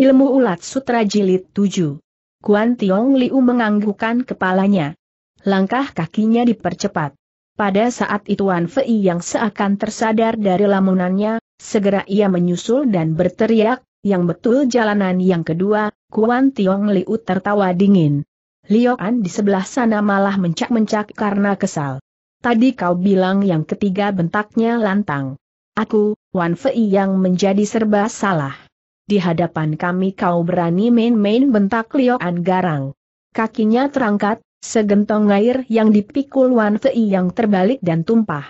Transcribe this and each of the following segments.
Ilmu Ulat Sutra Jilid 7 Kuan Tiong Liu menganggukkan kepalanya. Langkah kakinya dipercepat. Pada saat itu Wan Fei yang seakan tersadar dari lamunannya, segera ia menyusul dan berteriak, yang betul jalanan yang kedua, Kuan Tiong Liu tertawa dingin. Liu di sebelah sana malah mencak-mencak karena kesal. Tadi kau bilang yang ketiga bentaknya lantang. Aku, Wan Fei yang menjadi serba salah. Di hadapan kami kau berani main-main bentak Lioan garang. Kakinya terangkat, segentong air yang dipikul Wan Fei yang terbalik dan tumpah.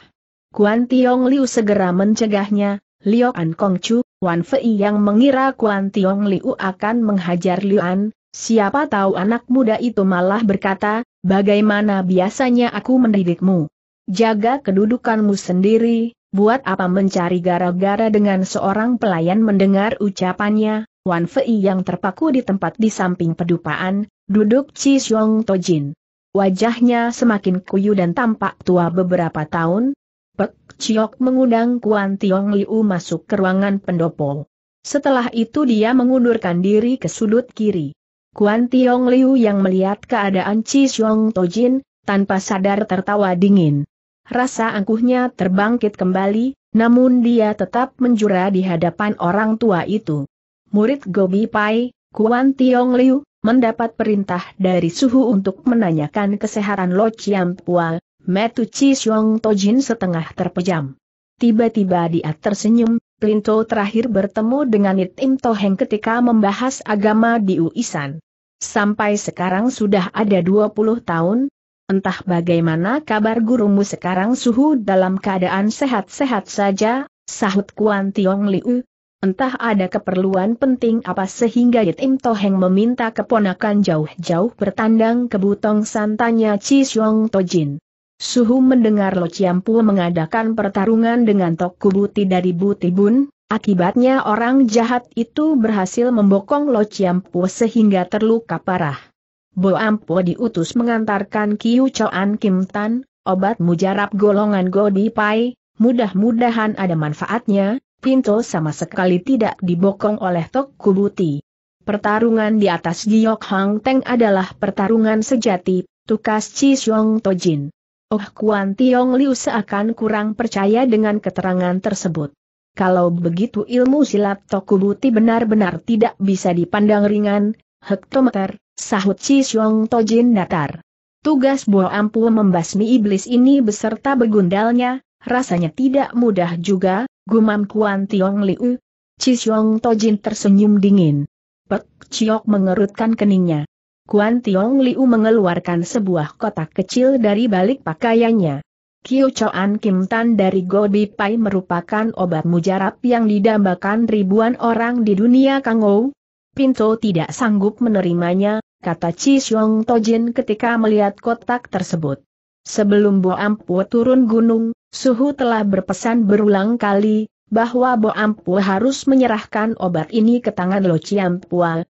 Kuan Tiong Liu segera mencegahnya, Lioan Chu, Wan Fei yang mengira Kuan Tiong Liu akan menghajar Lioan, siapa tahu anak muda itu malah berkata, bagaimana biasanya aku mendidikmu. Jaga kedudukanmu sendiri, buat apa mencari gara-gara dengan seorang pelayan mendengar ucapannya, Wan Fei yang terpaku di tempat di samping pedupaan, duduk Chi Xiong Tojin. Wajahnya semakin kuyu dan tampak tua beberapa tahun, Pek Chiok mengundang Kuan Tiong Liu masuk ke ruangan pendopo. Setelah itu dia mengundurkan diri ke sudut kiri. Kuan Tiong Liu yang melihat keadaan Chi Xiong Tojin, tanpa sadar tertawa dingin rasa angkuhnya terbangkit kembali, namun dia tetap menjura di hadapan orang tua itu. Murid Gobi Pai, Kuan Tiong Liu, mendapat perintah dari Suhu untuk menanyakan kesehatan Lo Chiam Pua, Metu Chi To Tojin setengah terpejam. Tiba-tiba dia tersenyum, Plinto terakhir bertemu dengan Itim Toheng ketika membahas agama di Uisan. Sampai sekarang sudah ada 20 tahun, Entah bagaimana kabar gurumu sekarang suhu dalam keadaan sehat-sehat saja, sahut Kuan Tiong Liu. Entah ada keperluan penting apa sehingga Yitim Toheng meminta keponakan jauh-jauh bertandang ke Butong Santanya Chi Xiong Tojin. Suhu mendengar Lo Chiampu mengadakan pertarungan dengan Toku Buti dari Butibun, akibatnya orang jahat itu berhasil membokong Lo Chiampu sehingga terluka parah. Bo Ampo diutus mengantarkan Kiu Choan Kim Tan, obat mujarab golongan Godi Pai, mudah-mudahan ada manfaatnya, Pinto sama sekali tidak dibokong oleh Tok Kubuti. Pertarungan di atas Giok Hang Teng adalah pertarungan sejati, tukas Chi Xiong Tojin. Oh Kuan Tiong Liu seakan kurang percaya dengan keterangan tersebut. Kalau begitu ilmu silat Tokubuti benar-benar tidak bisa dipandang ringan, hektometer, Sahut Chi Xiong Tojin datar. Tugas Bo Ampu membasmi iblis ini beserta begundalnya, rasanya tidak mudah juga, gumam Kuan Tiong Liu. Chi Xiong Tojin tersenyum dingin. Pek Chiok mengerutkan keningnya. Kuan Tiong Liu mengeluarkan sebuah kotak kecil dari balik pakaiannya. Kiu Choan Kim Tan dari Gobi Pai merupakan obat mujarab yang didambakan ribuan orang di dunia Kangou. Pinto tidak sanggup menerimanya, kata Chi Xiong Tojin ketika melihat kotak tersebut. Sebelum Bo Ampu turun gunung, Suhu telah berpesan berulang kali, bahwa Bo Ampu harus menyerahkan obat ini ke tangan Lo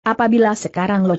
apabila sekarang Lo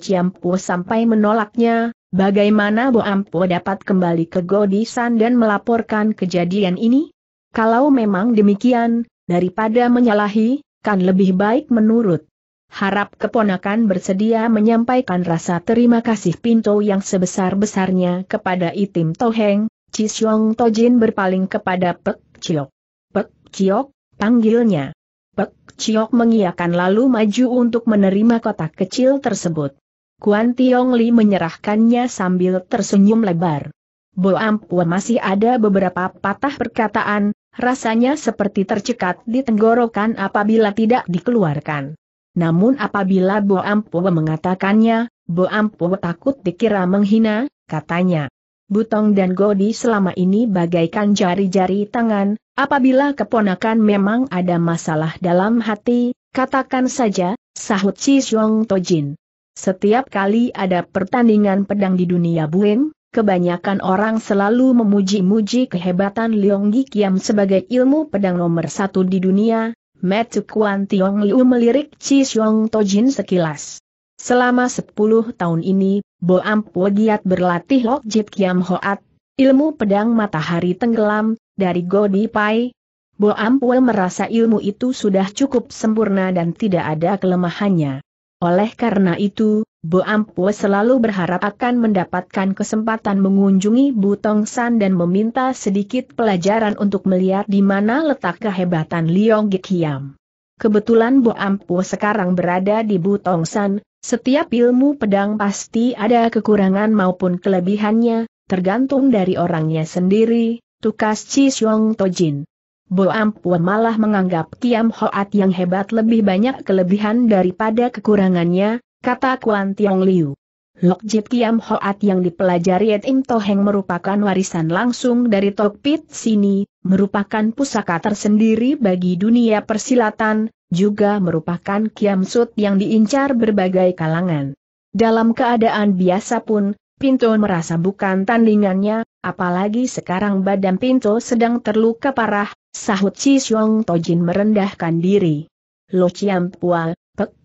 sampai menolaknya, bagaimana Bo Ampu dapat kembali ke Godisan dan melaporkan kejadian ini? Kalau memang demikian, daripada menyalahi, kan lebih baik menurut Harap keponakan bersedia menyampaikan rasa terima kasih Pinto yang sebesar-besarnya kepada Itim Toheng, Cisyong Tojin berpaling kepada Pek Chiok. Pek Chiok, panggilnya. Pek Chiok mengiakan lalu maju untuk menerima kotak kecil tersebut. Kuan Tiong Li menyerahkannya sambil tersenyum lebar. Bo Ampua masih ada beberapa patah perkataan, rasanya seperti tercekat di tenggorokan apabila tidak dikeluarkan. Namun apabila Bo Ampo mengatakannya, Bo Ampo takut dikira menghina, katanya. Butong dan Godi selama ini bagaikan jari-jari tangan, apabila keponakan memang ada masalah dalam hati, katakan saja, sahut si Xiong Tojin. Setiap kali ada pertandingan pedang di dunia Buem, kebanyakan orang selalu memuji-muji kehebatan Leong Gikiam sebagai ilmu pedang nomor satu di dunia, Metu Kuan Tiong Liu melirik Chi Xiong Tojin sekilas. Selama 10 tahun ini, Bo Ampo giat berlatih Lok Jit Kiam Hoat, ilmu pedang matahari tenggelam, dari Godi Pai. Bo Ampue merasa ilmu itu sudah cukup sempurna dan tidak ada kelemahannya. Oleh karena itu, Bu Ampu selalu berharap akan mendapatkan kesempatan mengunjungi Tong San dan meminta sedikit pelajaran untuk melihat di mana letak kehebatan Liong Gekiam. Kebetulan Bu Ampu sekarang berada di Tong San, setiap ilmu pedang pasti ada kekurangan maupun kelebihannya, tergantung dari orangnya sendiri, tukas Chi Xiong Tojin. Ampu malah menganggap Kiam Hoat yang hebat lebih banyak kelebihan daripada kekurangannya, Kata Kuan Tiong Liu. Lokjit Kiam Hoat yang dipelajari Im Toheng merupakan warisan langsung dari Tok Pit sini, merupakan pusaka tersendiri bagi dunia persilatan, juga merupakan Kiam Sut yang diincar berbagai kalangan. Dalam keadaan biasa pun, Pinto merasa bukan tandingannya, apalagi sekarang badan Pinto sedang terluka parah, sahut Chi Xiong Tojin merendahkan diri. Lo Chiam Pua,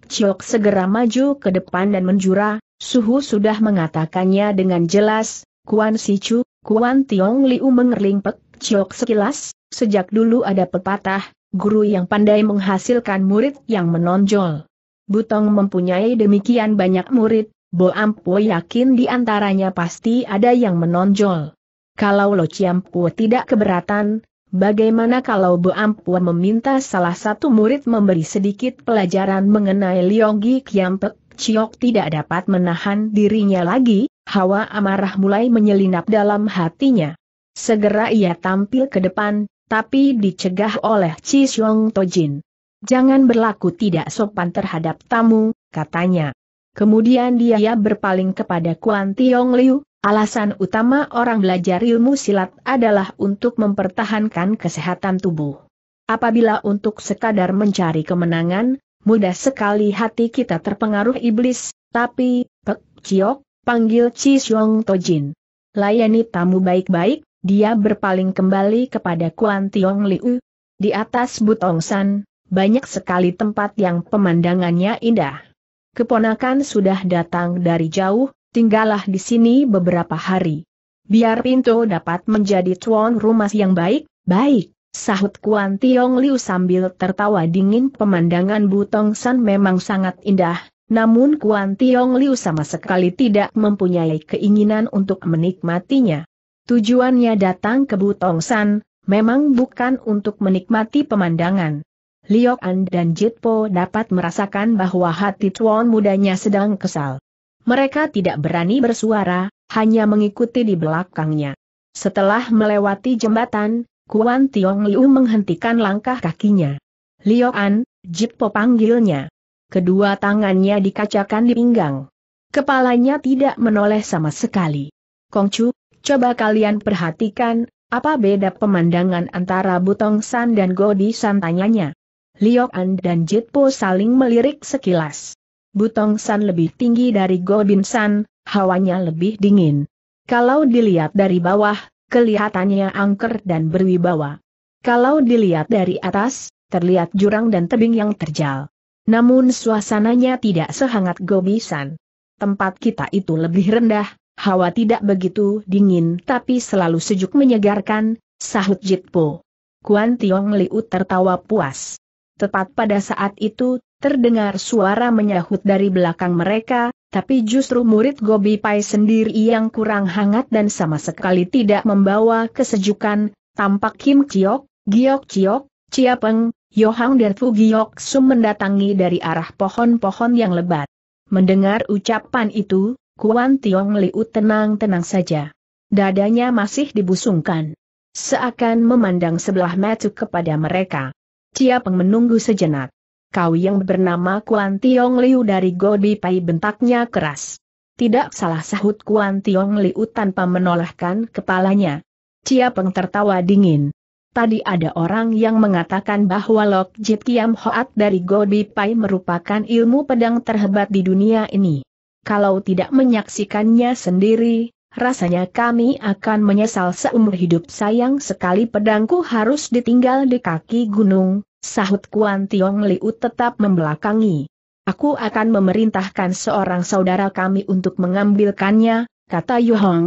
Chiok segera maju ke depan dan menjura, Suhu sudah mengatakannya dengan jelas, Kuan Sichu, Kuan Tiong Liu mengerling Pek Chiok sekilas, sejak dulu ada pepatah, guru yang pandai menghasilkan murid yang menonjol. Butong mempunyai demikian banyak murid, Bo Ampo yakin di antaranya pasti ada yang menonjol. Kalau Lo Chiampu tidak keberatan, Bagaimana kalau Bu Ampua meminta salah satu murid memberi sedikit pelajaran mengenai Leonggi Kiampek? Ciok tidak dapat menahan dirinya lagi, hawa amarah mulai menyelinap dalam hatinya. Segera ia tampil ke depan, tapi dicegah oleh Chi Xiong Tojin. Jangan berlaku tidak sopan terhadap tamu, katanya. Kemudian dia berpaling kepada Kuan Tiong Liu, Alasan utama orang belajar ilmu silat adalah untuk mempertahankan kesehatan tubuh. Apabila untuk sekadar mencari kemenangan, mudah sekali hati kita terpengaruh iblis, tapi, Pek Ciok, panggil Chi Xiong Tojin. Layani tamu baik-baik, dia berpaling kembali kepada Kuan Tiong Liu. Di atas Butong San, banyak sekali tempat yang pemandangannya indah. Keponakan sudah datang dari jauh, tinggallah di sini beberapa hari. Biar Pinto dapat menjadi tuan rumah yang baik, baik. Sahut Kuan Tiong Liu sambil tertawa dingin pemandangan Butong San memang sangat indah, namun Kuan Tiong Liu sama sekali tidak mempunyai keinginan untuk menikmatinya. Tujuannya datang ke Butong San, memang bukan untuk menikmati pemandangan. Liok An dan Jitpo dapat merasakan bahwa hati tuan mudanya sedang kesal. Mereka tidak berani bersuara, hanya mengikuti di belakangnya. Setelah melewati jembatan, Kuan Tiong Liu menghentikan langkah kakinya. Lioan, Jippo panggilnya. Kedua tangannya dikacakan di pinggang. Kepalanya tidak menoleh sama sekali. Kongcu, coba kalian perhatikan, apa beda pemandangan antara Butong San dan Godi San tanyanya. An dan Po saling melirik sekilas. Butong San lebih tinggi dari Gobin San, hawanya lebih dingin. Kalau dilihat dari bawah, kelihatannya angker dan berwibawa. Kalau dilihat dari atas, terlihat jurang dan tebing yang terjal. Namun suasananya tidak sehangat San. Tempat kita itu lebih rendah, hawa tidak begitu dingin tapi selalu sejuk menyegarkan, sahut Jitpo. Kuan Tiong Liu tertawa puas. Tepat pada saat itu, terdengar suara menyahut dari belakang mereka, tapi justru murid Gobi Pai sendiri yang kurang hangat dan sama sekali tidak membawa kesejukan, tampak Kim Chiok, Giok Chiok, Chia Peng, Yohang dan Fu Giok Sum mendatangi dari arah pohon-pohon yang lebat. Mendengar ucapan itu, Kuan Tiong Liu tenang-tenang saja. Dadanya masih dibusungkan. Seakan memandang sebelah mata kepada mereka. Cia Peng menunggu sejenak. Kau yang bernama Kuan Tiong Liu dari Gobi Pai bentaknya keras. Tidak salah sahut Kuan Tiong Liu tanpa menolakkan kepalanya. Cia Peng tertawa dingin. Tadi ada orang yang mengatakan bahwa Lok Jit Kiam Hoat dari Gobi Pai merupakan ilmu pedang terhebat di dunia ini. Kalau tidak menyaksikannya sendiri, rasanya kami akan menyesal seumur hidup sayang sekali pedangku harus ditinggal di kaki gunung, Sahut Kuan Tiong Liu tetap membelakangi. Aku akan memerintahkan seorang saudara kami untuk mengambilkannya, kata Yu Hong.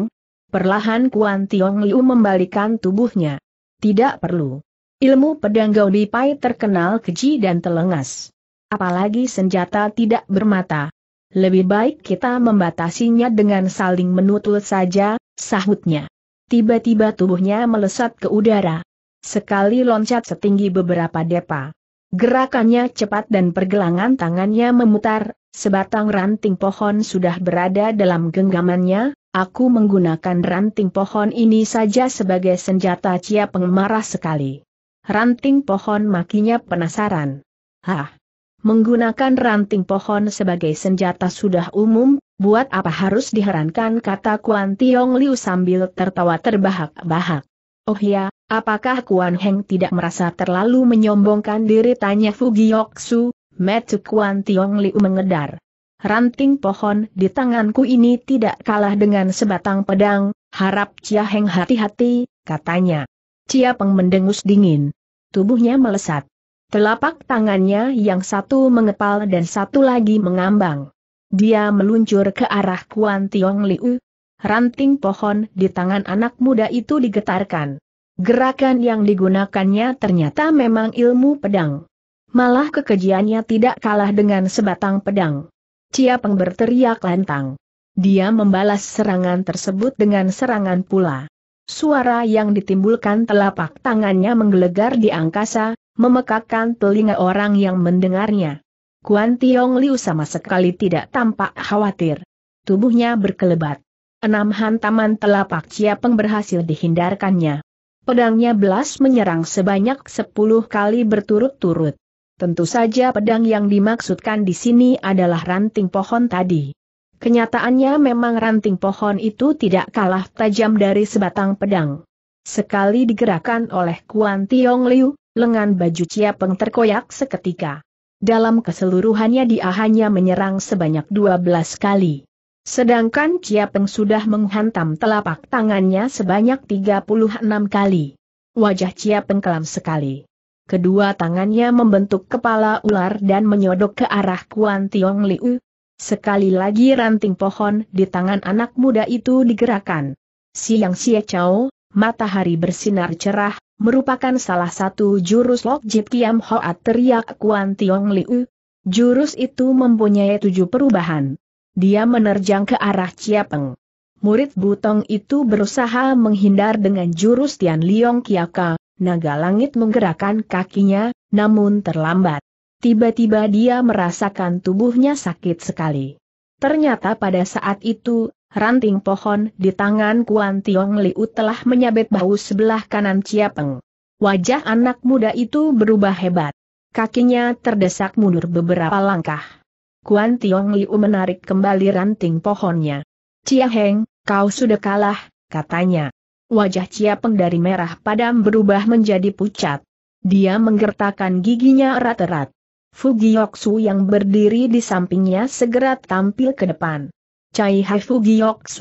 Perlahan Kuan Tiong Liu membalikan tubuhnya. Tidak perlu. Ilmu pedang Gaudi Pai terkenal keji dan telengas. Apalagi senjata tidak bermata. Lebih baik kita membatasinya dengan saling menutul saja, sahutnya. Tiba-tiba tubuhnya melesat ke udara. Sekali loncat setinggi beberapa depa. Gerakannya cepat dan pergelangan tangannya memutar, sebatang ranting pohon sudah berada dalam genggamannya, aku menggunakan ranting pohon ini saja sebagai senjata cia pengemarah sekali. Ranting pohon makinya penasaran. Hah? Menggunakan ranting pohon sebagai senjata sudah umum, buat apa harus diherankan kata Kuan Tiong Liu sambil tertawa terbahak-bahak. Oh ya, Apakah Kuan Heng tidak merasa terlalu menyombongkan diri tanya Fugiyoksu, Metu Kuan Tiong Liu mengedar. Ranting pohon di tanganku ini tidak kalah dengan sebatang pedang, harap Chia Heng hati-hati, katanya. Chia Peng mendengus dingin. Tubuhnya melesat. Telapak tangannya yang satu mengepal dan satu lagi mengambang. Dia meluncur ke arah Kuan Tiong Liu. Ranting pohon di tangan anak muda itu digetarkan. Gerakan yang digunakannya ternyata memang ilmu pedang. Malah kekejiannya tidak kalah dengan sebatang pedang. Cia Peng berteriak lantang. Dia membalas serangan tersebut dengan serangan pula. Suara yang ditimbulkan telapak tangannya menggelegar di angkasa, memekakkan telinga orang yang mendengarnya. Kuan Tiong Liu sama sekali tidak tampak khawatir. Tubuhnya berkelebat. Enam hantaman telapak Cia Peng berhasil dihindarkannya. Pedangnya belas menyerang sebanyak sepuluh kali berturut-turut. Tentu saja pedang yang dimaksudkan di sini adalah ranting pohon tadi. Kenyataannya memang ranting pohon itu tidak kalah tajam dari sebatang pedang. Sekali digerakkan oleh Kuan Tiong Liu, lengan baju Chia Peng terkoyak seketika. Dalam keseluruhannya dia hanya menyerang sebanyak 12 kali. Sedangkan Chia Peng sudah menghantam telapak tangannya sebanyak 36 kali. Wajah Chia Peng kelam sekali. Kedua tangannya membentuk kepala ular dan menyodok ke arah Kuan Tiong Liu. Sekali lagi ranting pohon di tangan anak muda itu digerakkan. Siang Xie Chao, matahari bersinar cerah, merupakan salah satu jurus Lok Jip Kiam Hoat teriak Kuan Tiong Liu. Jurus itu mempunyai tujuh perubahan dia menerjang ke arah Ciapeng. Murid Butong itu berusaha menghindar dengan jurus Tian Liong Kiaka, naga langit menggerakkan kakinya, namun terlambat. Tiba-tiba dia merasakan tubuhnya sakit sekali. Ternyata pada saat itu, ranting pohon di tangan Kuan Tiong Liu telah menyabet bau sebelah kanan Ciapeng. Wajah anak muda itu berubah hebat. Kakinya terdesak mundur beberapa langkah. Kuan Tiong Liu menarik kembali ranting pohonnya. Cia Heng, kau sudah kalah, katanya. Wajah Cia Peng dari merah padam berubah menjadi pucat. Dia menggertakkan giginya erat-erat. Su yang berdiri di sampingnya segera tampil ke depan. Cai Hai Su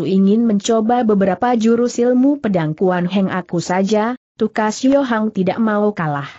ingin mencoba beberapa jurus ilmu pedang Kuan Heng aku saja, Tukas Yohang tidak mau kalah.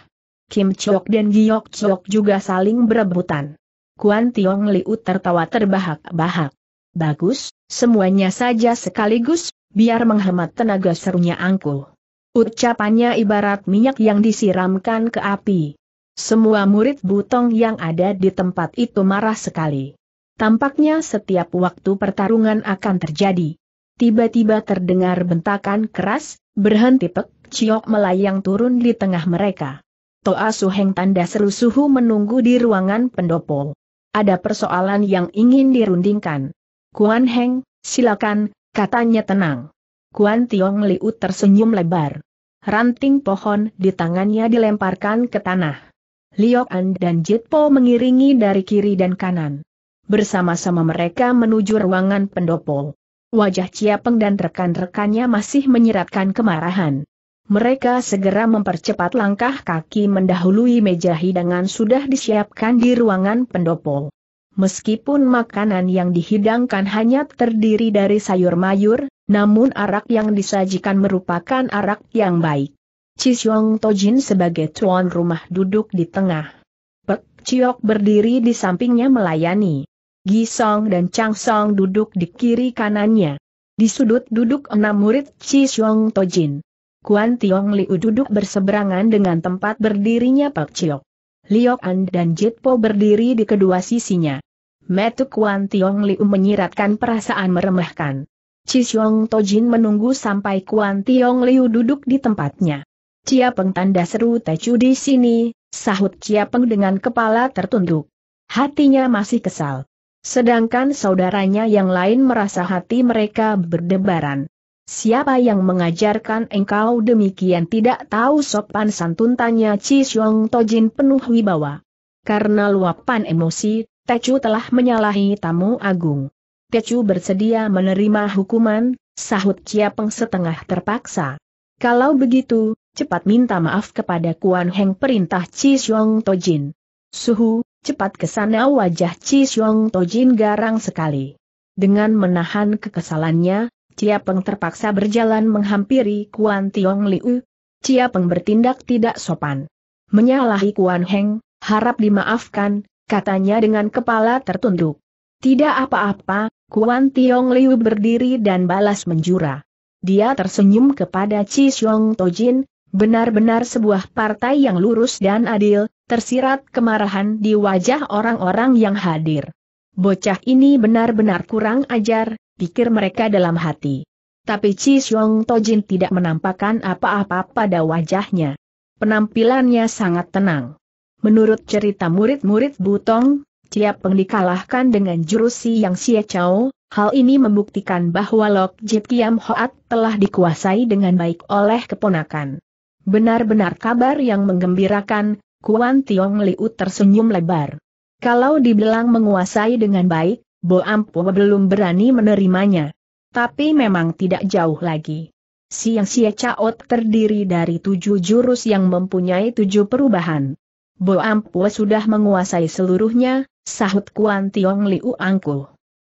Kim Chok dan Giyok Chok juga saling berebutan. Kuan Tiong Liu tertawa terbahak-bahak. Bagus, semuanya saja sekaligus, biar menghemat tenaga serunya angku. Ucapannya ibarat minyak yang disiramkan ke api. Semua murid butong yang ada di tempat itu marah sekali. Tampaknya setiap waktu pertarungan akan terjadi. Tiba-tiba terdengar bentakan keras, berhenti pek, ciok melayang turun di tengah mereka. Toa Suheng tanda seru suhu menunggu di ruangan pendopo ada persoalan yang ingin dirundingkan. Kuan Heng, silakan, katanya tenang. Kuan Tiong Liu tersenyum lebar. Ranting pohon di tangannya dilemparkan ke tanah. Liok An dan Jit Po mengiringi dari kiri dan kanan. Bersama-sama mereka menuju ruangan pendopo. Wajah Cia Peng dan rekan-rekannya masih menyiratkan kemarahan mereka segera mempercepat langkah kaki mendahului meja hidangan sudah disiapkan di ruangan pendopo. Meskipun makanan yang dihidangkan hanya terdiri dari sayur mayur, namun arak yang disajikan merupakan arak yang baik. Cisyong Tojin sebagai tuan rumah duduk di tengah. Pek Ciok berdiri di sampingnya melayani. Gisong dan Chang Song duduk di kiri kanannya. Di sudut duduk enam murid Cisyong Tojin. Kuan Tiong Liu duduk berseberangan dengan tempat berdirinya Pak Chiok. Liok An dan Jit Po berdiri di kedua sisinya. Metu Kuan Tiong Liu menyiratkan perasaan meremehkan. To Tojin menunggu sampai Kuan Tiong Liu duduk di tempatnya. Cia Peng tanda seru Tecu di sini, sahut Cia Peng dengan kepala tertunduk. Hatinya masih kesal. Sedangkan saudaranya yang lain merasa hati mereka berdebaran. Siapa yang mengajarkan engkau demikian tidak tahu sopan santun tanya Chi Xiong Tojin penuh wibawa. Karena luapan emosi, Tecu telah menyalahi tamu agung. Tecu bersedia menerima hukuman, sahut Chia Peng setengah terpaksa. Kalau begitu, cepat minta maaf kepada Kuan Heng perintah Chi Xiong Tojin. Suhu, cepat ke sana wajah Chi Xiong Tojin garang sekali. Dengan menahan kekesalannya, Peng terpaksa berjalan menghampiri Kuan Tiong Liu. Peng bertindak tidak sopan. Menyalahi Kuan Heng, harap dimaafkan, katanya dengan kepala tertunduk. Tidak apa-apa, Kuan Tiong Liu berdiri dan balas menjura. Dia tersenyum kepada Chi Xiong Tojin, benar-benar sebuah partai yang lurus dan adil, tersirat kemarahan di wajah orang-orang yang hadir. Bocah ini benar-benar kurang ajar, pikir mereka dalam hati. Tapi Chi Xiong Tojin tidak menampakkan apa-apa pada wajahnya. Penampilannya sangat tenang. Menurut cerita murid-murid Butong, Tiap Peng dikalahkan dengan jurusi yang Xie Chao, hal ini membuktikan bahwa Lok Jit Kiam Hoat telah dikuasai dengan baik oleh keponakan. Benar-benar kabar yang menggembirakan, Kuan Tiong Liu tersenyum lebar. Kalau dibilang menguasai dengan baik, Bo Ampo belum berani menerimanya. Tapi memang tidak jauh lagi. Siang Sia Caot terdiri dari tujuh jurus yang mempunyai tujuh perubahan. Bo Ampo sudah menguasai seluruhnya, sahut Kuan Tiong Liu Angku.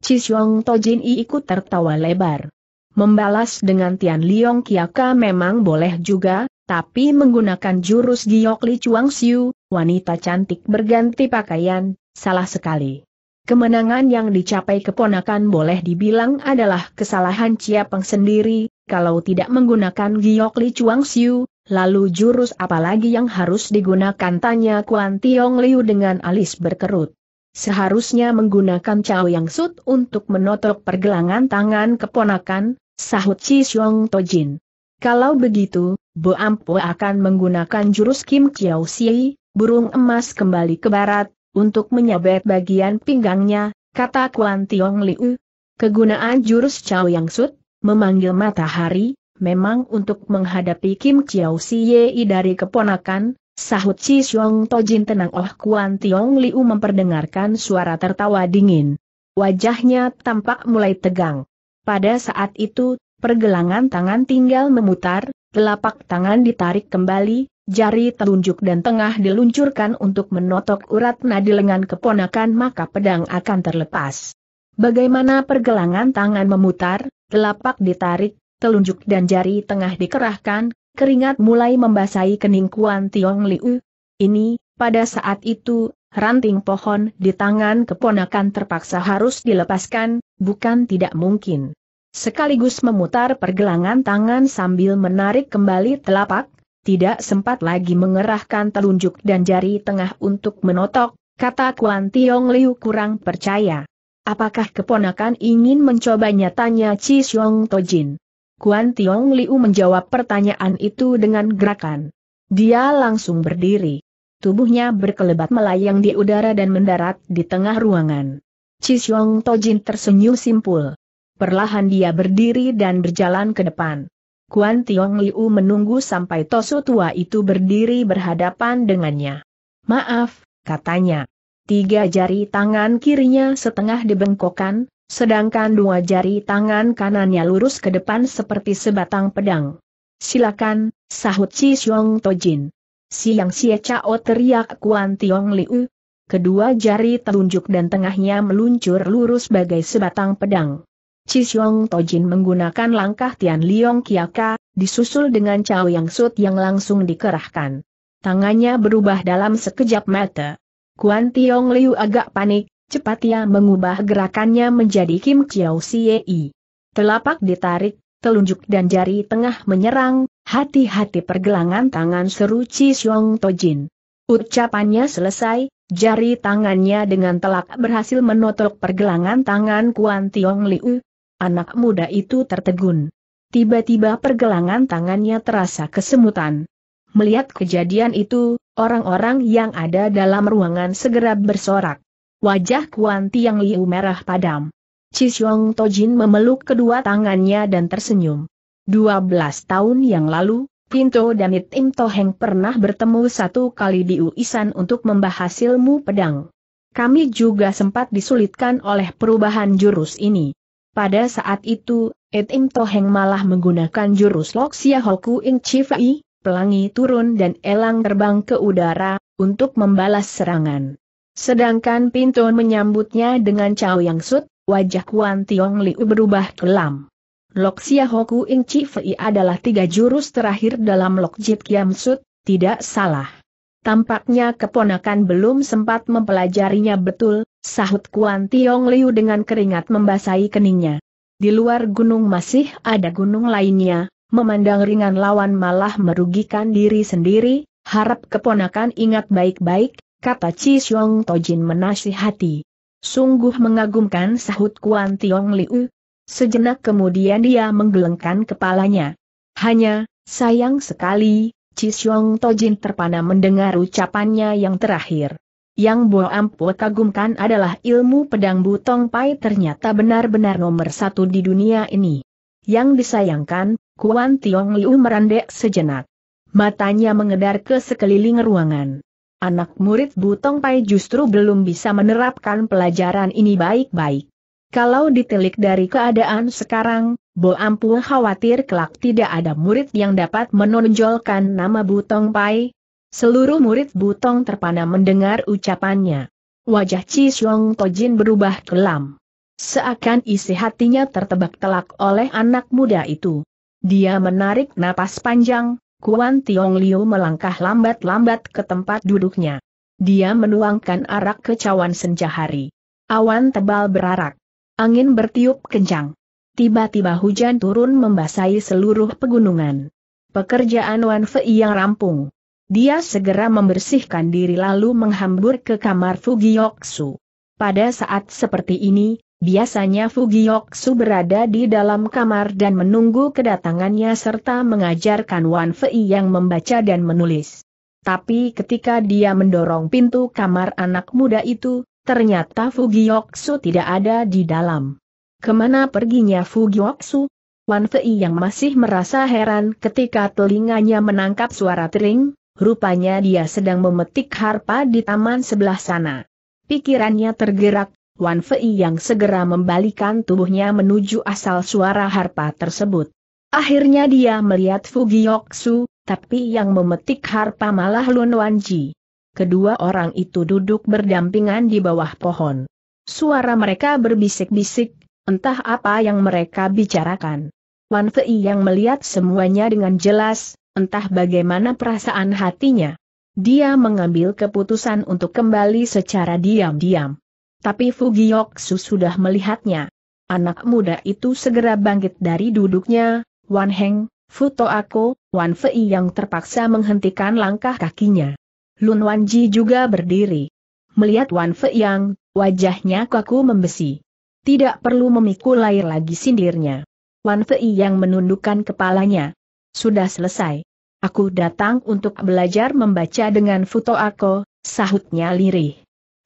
Cisyong Tojin I ikut tertawa lebar. Membalas dengan Tian Liong Kiaka memang boleh juga, tapi menggunakan jurus Giok Li Chuang Siu, wanita cantik berganti pakaian, salah sekali. Kemenangan yang dicapai keponakan boleh dibilang adalah kesalahan Chia Peng sendiri, kalau tidak menggunakan Giok Li Chuang Siu, lalu jurus apalagi yang harus digunakan tanya Kuan Tiong Liu dengan alis berkerut. Seharusnya menggunakan Cao Yang Sut untuk menotok pergelangan tangan keponakan, sahut Chi Xiong Tojin. Kalau begitu, Bo Ampo akan menggunakan jurus Kim Chiao Si, burung emas kembali ke barat, untuk menyabet bagian pinggangnya, kata Kuan Tiong Liu. Kegunaan jurus Chao Yang Sut, memanggil matahari, memang untuk menghadapi Kim Chiao i dari keponakan, sahut Chi Xiong Tojin tenang Oh Kuan Tiong Liu memperdengarkan suara tertawa dingin. Wajahnya tampak mulai tegang. Pada saat itu, pergelangan tangan tinggal memutar, telapak tangan ditarik kembali, Jari telunjuk dan tengah diluncurkan untuk menotok urat nadi lengan keponakan maka pedang akan terlepas. Bagaimana pergelangan tangan memutar, telapak ditarik, telunjuk dan jari tengah dikerahkan, keringat mulai membasahi kening Kuan Tiong Liu. Ini, pada saat itu, ranting pohon di tangan keponakan terpaksa harus dilepaskan, bukan tidak mungkin. Sekaligus memutar pergelangan tangan sambil menarik kembali telapak, tidak sempat lagi mengerahkan telunjuk dan jari tengah untuk menotok, kata Kuan Tiong Liu kurang percaya. Apakah keponakan ingin mencobanya tanya Chi Xiong Tojin? Kuan Tiong Liu menjawab pertanyaan itu dengan gerakan. Dia langsung berdiri. Tubuhnya berkelebat melayang di udara dan mendarat di tengah ruangan. Chi Xiong Tojin tersenyum simpul. Perlahan dia berdiri dan berjalan ke depan. Kuan Tiong Liu menunggu sampai Tosu tua itu berdiri berhadapan dengannya. Maaf, katanya. Tiga jari tangan kirinya setengah dibengkokkan, sedangkan dua jari tangan kanannya lurus ke depan seperti sebatang pedang. Silakan, sahut Si Xiong Tojin. Siang Xie Chao teriak Kuan Tiong Liu. Kedua jari telunjuk dan tengahnya meluncur lurus bagai sebatang pedang. Cisyong Tojin menggunakan langkah Tian Liong Kiaka, disusul dengan Cao Yang Sut yang langsung dikerahkan. Tangannya berubah dalam sekejap mata. Kuan Tiong Liu agak panik, cepat ia mengubah gerakannya menjadi Kim Chiao Siei. Telapak ditarik, telunjuk dan jari tengah menyerang, hati-hati pergelangan tangan seru Cisyong Tojin. Ucapannya selesai, jari tangannya dengan telak berhasil menotok pergelangan tangan Kuan Tiong Liu, Anak muda itu tertegun. Tiba-tiba pergelangan tangannya terasa kesemutan. Melihat kejadian itu, orang-orang yang ada dalam ruangan segera bersorak. Wajah Kuan Tiang Liu merah padam. Cisyong Tojin memeluk kedua tangannya dan tersenyum. 12 tahun yang lalu, Pinto dan Itim Toheng pernah bertemu satu kali di Uisan untuk membahas ilmu pedang. Kami juga sempat disulitkan oleh perubahan jurus ini. Pada saat itu, Etim Toheng malah menggunakan jurus Loksia Hoku In Chifai, pelangi turun dan elang terbang ke udara, untuk membalas serangan. Sedangkan Pinto menyambutnya dengan Chao Yang Sut, wajah Kuan Tiong Liu berubah kelam. Loksia Hoku In Chifai adalah tiga jurus terakhir dalam Lokjit Kiam Sut, tidak salah. Tampaknya keponakan belum sempat mempelajarinya betul, Sahut Kuan Tiong Liu dengan keringat membasahi keningnya. Di luar gunung masih ada gunung lainnya, memandang ringan lawan malah merugikan diri sendiri, harap keponakan ingat baik-baik, kata Chi Xiong Tojin menasihati. Sungguh mengagumkan sahut Kuan Tiong Liu. Sejenak kemudian dia menggelengkan kepalanya. Hanya, sayang sekali, Chi Xiong Tojin terpana mendengar ucapannya yang terakhir. Yang Bo Ampo kagumkan adalah ilmu pedang Butong Pai ternyata benar-benar nomor satu di dunia ini. Yang disayangkan, Kuan Tiong Liu merandek sejenak. Matanya mengedar ke sekeliling ruangan. Anak murid Butong Pai justru belum bisa menerapkan pelajaran ini baik-baik. Kalau ditelik dari keadaan sekarang, Bo Ampu khawatir kelak tidak ada murid yang dapat menonjolkan nama Butong Pai, Seluruh murid Butong terpana mendengar ucapannya. Wajah Chi Xiong Tojin berubah kelam. Seakan isi hatinya tertebak telak oleh anak muda itu. Dia menarik napas panjang, Kuan Tiong Liu melangkah lambat-lambat ke tempat duduknya. Dia menuangkan arak ke cawan senja hari. Awan tebal berarak. Angin bertiup kencang. Tiba-tiba hujan turun membasahi seluruh pegunungan. Pekerjaan Wan Fei yang rampung. Dia segera membersihkan diri lalu menghambur ke kamar Fugiyoksu. Pada saat seperti ini, biasanya Fugiyoksu berada di dalam kamar dan menunggu kedatangannya serta mengajarkan Wan Fei yang membaca dan menulis. Tapi ketika dia mendorong pintu kamar anak muda itu, ternyata Fugiyoksu tidak ada di dalam. Kemana perginya Fugiyoksu? Wan Fei yang masih merasa heran ketika telinganya menangkap suara tering, Rupanya dia sedang memetik harpa di taman sebelah sana. Pikirannya tergerak, Wan Fei yang segera membalikan tubuhnya menuju asal suara harpa tersebut. Akhirnya dia melihat Fugioksu, tapi yang memetik harpa malah Lun Wanji. Kedua orang itu duduk berdampingan di bawah pohon. Suara mereka berbisik-bisik, entah apa yang mereka bicarakan. Wan Fei yang melihat semuanya dengan jelas, entah bagaimana perasaan hatinya. Dia mengambil keputusan untuk kembali secara diam-diam. Tapi Fugioksu sudah melihatnya. Anak muda itu segera bangkit dari duduknya, Wan Heng, Futo Ako, Wan Fei yang terpaksa menghentikan langkah kakinya. Lun Ji juga berdiri. Melihat Wan Fei yang, wajahnya kaku membesi. Tidak perlu memikul air lagi sindirnya. Wan Fei yang menundukkan kepalanya, sudah selesai. Aku datang untuk belajar membaca dengan foto aku, sahutnya lirih.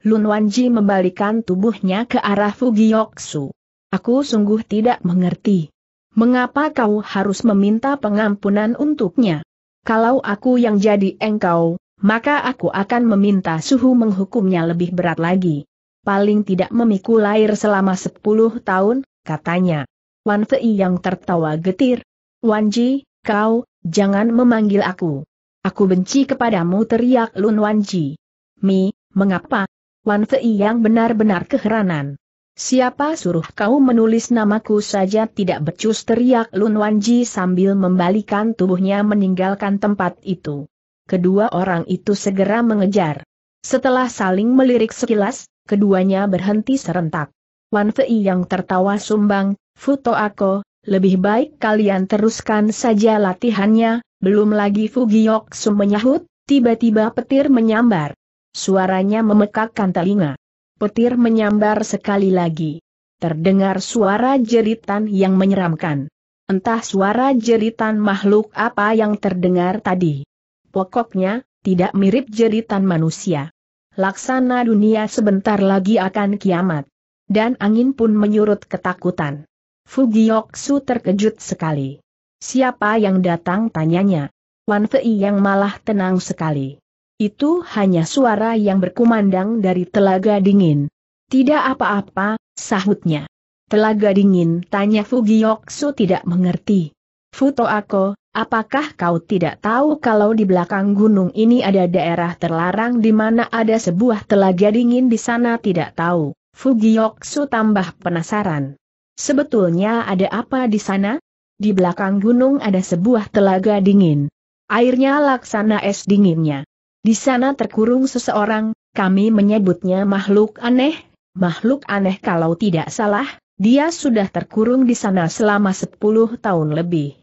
Lun Wanji membalikan tubuhnya ke arah Fugiyoksu. Aku sungguh tidak mengerti. Mengapa kau harus meminta pengampunan untuknya? Kalau aku yang jadi engkau, maka aku akan meminta suhu menghukumnya lebih berat lagi. Paling tidak memikul air selama sepuluh tahun, katanya. Wan Fei yang tertawa getir. Wanji, Kau, jangan memanggil aku. Aku benci kepadamu teriak Lun Wanji. Mi, mengapa? Wan Fei yang benar-benar keheranan. Siapa suruh kau menulis namaku saja tidak becus teriak Lun Wanji sambil membalikan tubuhnya meninggalkan tempat itu. Kedua orang itu segera mengejar. Setelah saling melirik sekilas, keduanya berhenti serentak. Wan Fei yang tertawa sumbang, Futo Ako, lebih baik kalian teruskan saja latihannya, belum lagi Sum menyahut, tiba-tiba petir menyambar. Suaranya memekakkan telinga. Petir menyambar sekali lagi. Terdengar suara jeritan yang menyeramkan. Entah suara jeritan makhluk apa yang terdengar tadi. Pokoknya, tidak mirip jeritan manusia. Laksana dunia sebentar lagi akan kiamat. Dan angin pun menyurut ketakutan. Fugioksu terkejut sekali. Siapa yang datang tanyanya? Wan Fei yang malah tenang sekali. Itu hanya suara yang berkumandang dari telaga dingin. Tidak apa-apa, sahutnya. Telaga dingin tanya Fugioksu tidak mengerti. Futo Ako, apakah kau tidak tahu kalau di belakang gunung ini ada daerah terlarang di mana ada sebuah telaga dingin di sana tidak tahu? Fugioksu tambah penasaran sebetulnya ada apa di sana? Di belakang gunung ada sebuah telaga dingin. Airnya laksana es dinginnya. Di sana terkurung seseorang, kami menyebutnya makhluk aneh. Makhluk aneh kalau tidak salah, dia sudah terkurung di sana selama 10 tahun lebih.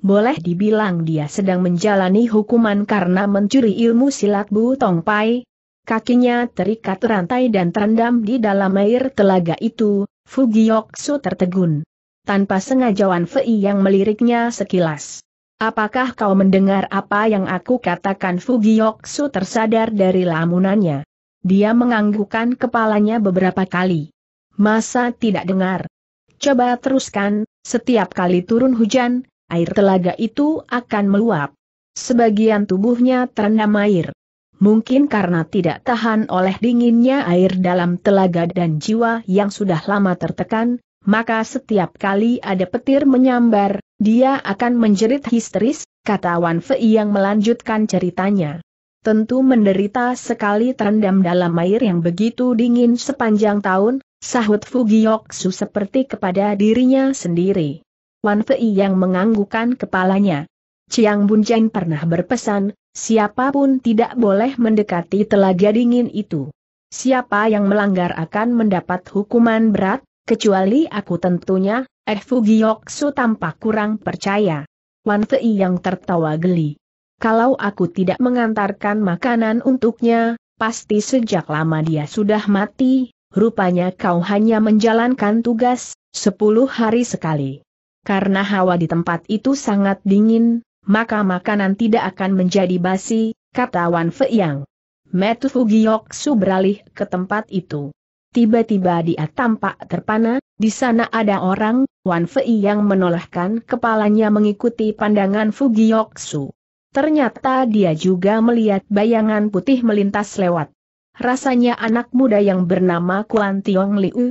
Boleh dibilang dia sedang menjalani hukuman karena mencuri ilmu silat Bu tongpai. Kakinya terikat rantai dan terendam di dalam air telaga itu, Fugioksu tertegun. Tanpa sengaja Wan Fei yang meliriknya sekilas. Apakah kau mendengar apa yang aku katakan Fugioksu tersadar dari lamunannya. Dia menganggukkan kepalanya beberapa kali. Masa tidak dengar? Coba teruskan, setiap kali turun hujan, air telaga itu akan meluap. Sebagian tubuhnya terendam air mungkin karena tidak tahan oleh dinginnya air dalam telaga dan jiwa yang sudah lama tertekan, maka setiap kali ada petir menyambar, dia akan menjerit histeris, kata Wan Fei yang melanjutkan ceritanya. Tentu menderita sekali terendam dalam air yang begitu dingin sepanjang tahun, sahut Fugioksu seperti kepada dirinya sendiri. Wan Fei yang menganggukan kepalanya, Chiang Jeng pernah berpesan, siapapun tidak boleh mendekati telaga dingin itu. Siapa yang melanggar akan mendapat hukuman berat, kecuali aku tentunya, eh Fugiyoksu tampak kurang percaya. Wan Fei yang tertawa geli. Kalau aku tidak mengantarkan makanan untuknya, pasti sejak lama dia sudah mati, rupanya kau hanya menjalankan tugas, sepuluh hari sekali. Karena hawa di tempat itu sangat dingin, maka makanan tidak akan menjadi basi, kata Wan Feiyang. Metu Su beralih ke tempat itu. Tiba-tiba dia tampak terpana, di sana ada orang, Wan Fei yang menolehkan kepalanya mengikuti pandangan Fugiyok Su. Ternyata dia juga melihat bayangan putih melintas lewat. Rasanya anak muda yang bernama Kuan Tiong Liu,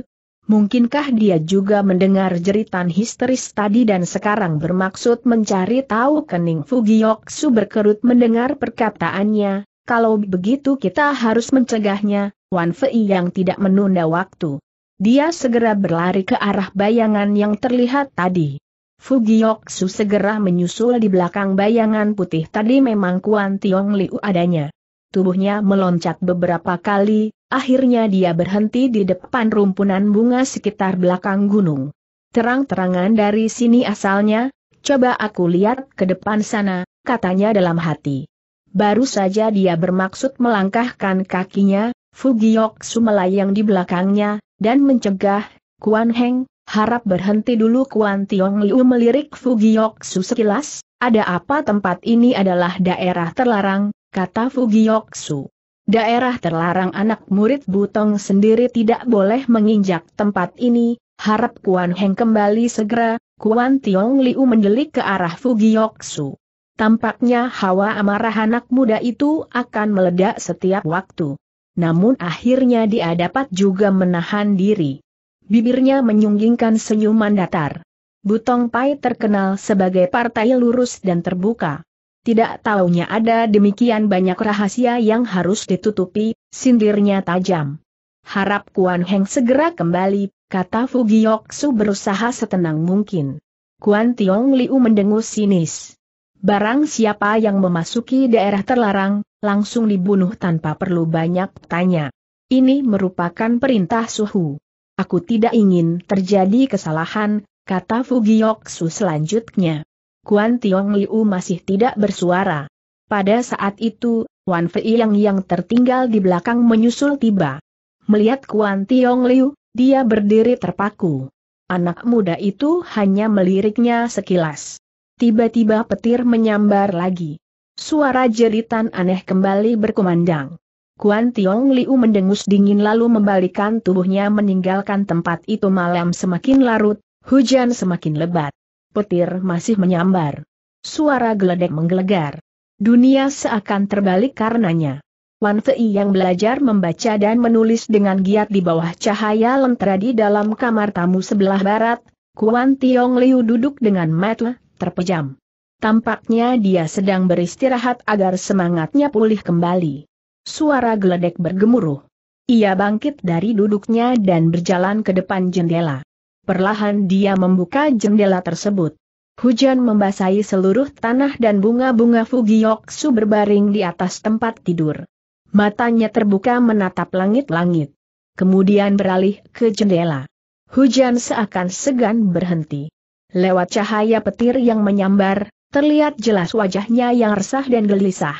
Mungkinkah dia juga mendengar jeritan histeris tadi dan sekarang bermaksud mencari tahu kening Fugiyoksu berkerut mendengar perkataannya, kalau begitu kita harus mencegahnya, Wan Fei yang tidak menunda waktu. Dia segera berlari ke arah bayangan yang terlihat tadi. Fugiyoksu segera menyusul di belakang bayangan putih tadi memang Kuan Tiong Liu adanya. Tubuhnya meloncat beberapa kali, Akhirnya dia berhenti di depan rumpunan bunga sekitar belakang gunung. Terang-terangan dari sini asalnya, coba aku lihat ke depan sana, katanya dalam hati. Baru saja dia bermaksud melangkahkan kakinya, Fugiok sumelayang di belakangnya, dan mencegah, Kuan Heng, harap berhenti dulu Kuan Tiong Liu melirik Fugiok Su sekilas, ada apa tempat ini adalah daerah terlarang, kata Fugiok Su. Daerah terlarang anak murid Butong sendiri tidak boleh menginjak tempat ini, harap Kuan Heng kembali segera, Kuan Tiong Liu mendelik ke arah Fugioksu. Tampaknya hawa amarah anak muda itu akan meledak setiap waktu. Namun akhirnya dia dapat juga menahan diri. Bibirnya menyunggingkan senyuman datar. Butong Pai terkenal sebagai partai lurus dan terbuka tidak taunya ada demikian banyak rahasia yang harus ditutupi, sindirnya tajam. Harap Kuan Heng segera kembali, kata Fugiyoksu berusaha setenang mungkin. Kuan Tiong Liu mendengus sinis. Barang siapa yang memasuki daerah terlarang, langsung dibunuh tanpa perlu banyak tanya. Ini merupakan perintah suhu. Aku tidak ingin terjadi kesalahan, kata Fugiyoksu selanjutnya. Kuan Tiong Liu masih tidak bersuara. Pada saat itu, Wan Fei Yang yang tertinggal di belakang menyusul tiba. Melihat Kuan Tiong Liu, dia berdiri terpaku. Anak muda itu hanya meliriknya sekilas. Tiba-tiba petir menyambar lagi. Suara jeritan aneh kembali berkumandang. Kuan Tiong Liu mendengus dingin lalu membalikan tubuhnya meninggalkan tempat itu malam semakin larut, hujan semakin lebat petir masih menyambar. Suara geledek menggelegar. Dunia seakan terbalik karenanya. Wan Fei yang belajar membaca dan menulis dengan giat di bawah cahaya lentera di dalam kamar tamu sebelah barat, Kuan Tiong Liu duduk dengan mata terpejam. Tampaknya dia sedang beristirahat agar semangatnya pulih kembali. Suara geledek bergemuruh. Ia bangkit dari duduknya dan berjalan ke depan jendela perlahan dia membuka jendela tersebut. Hujan membasahi seluruh tanah dan bunga-bunga Fugiyoksu berbaring di atas tempat tidur. Matanya terbuka menatap langit-langit. Kemudian beralih ke jendela. Hujan seakan segan berhenti. Lewat cahaya petir yang menyambar, terlihat jelas wajahnya yang resah dan gelisah.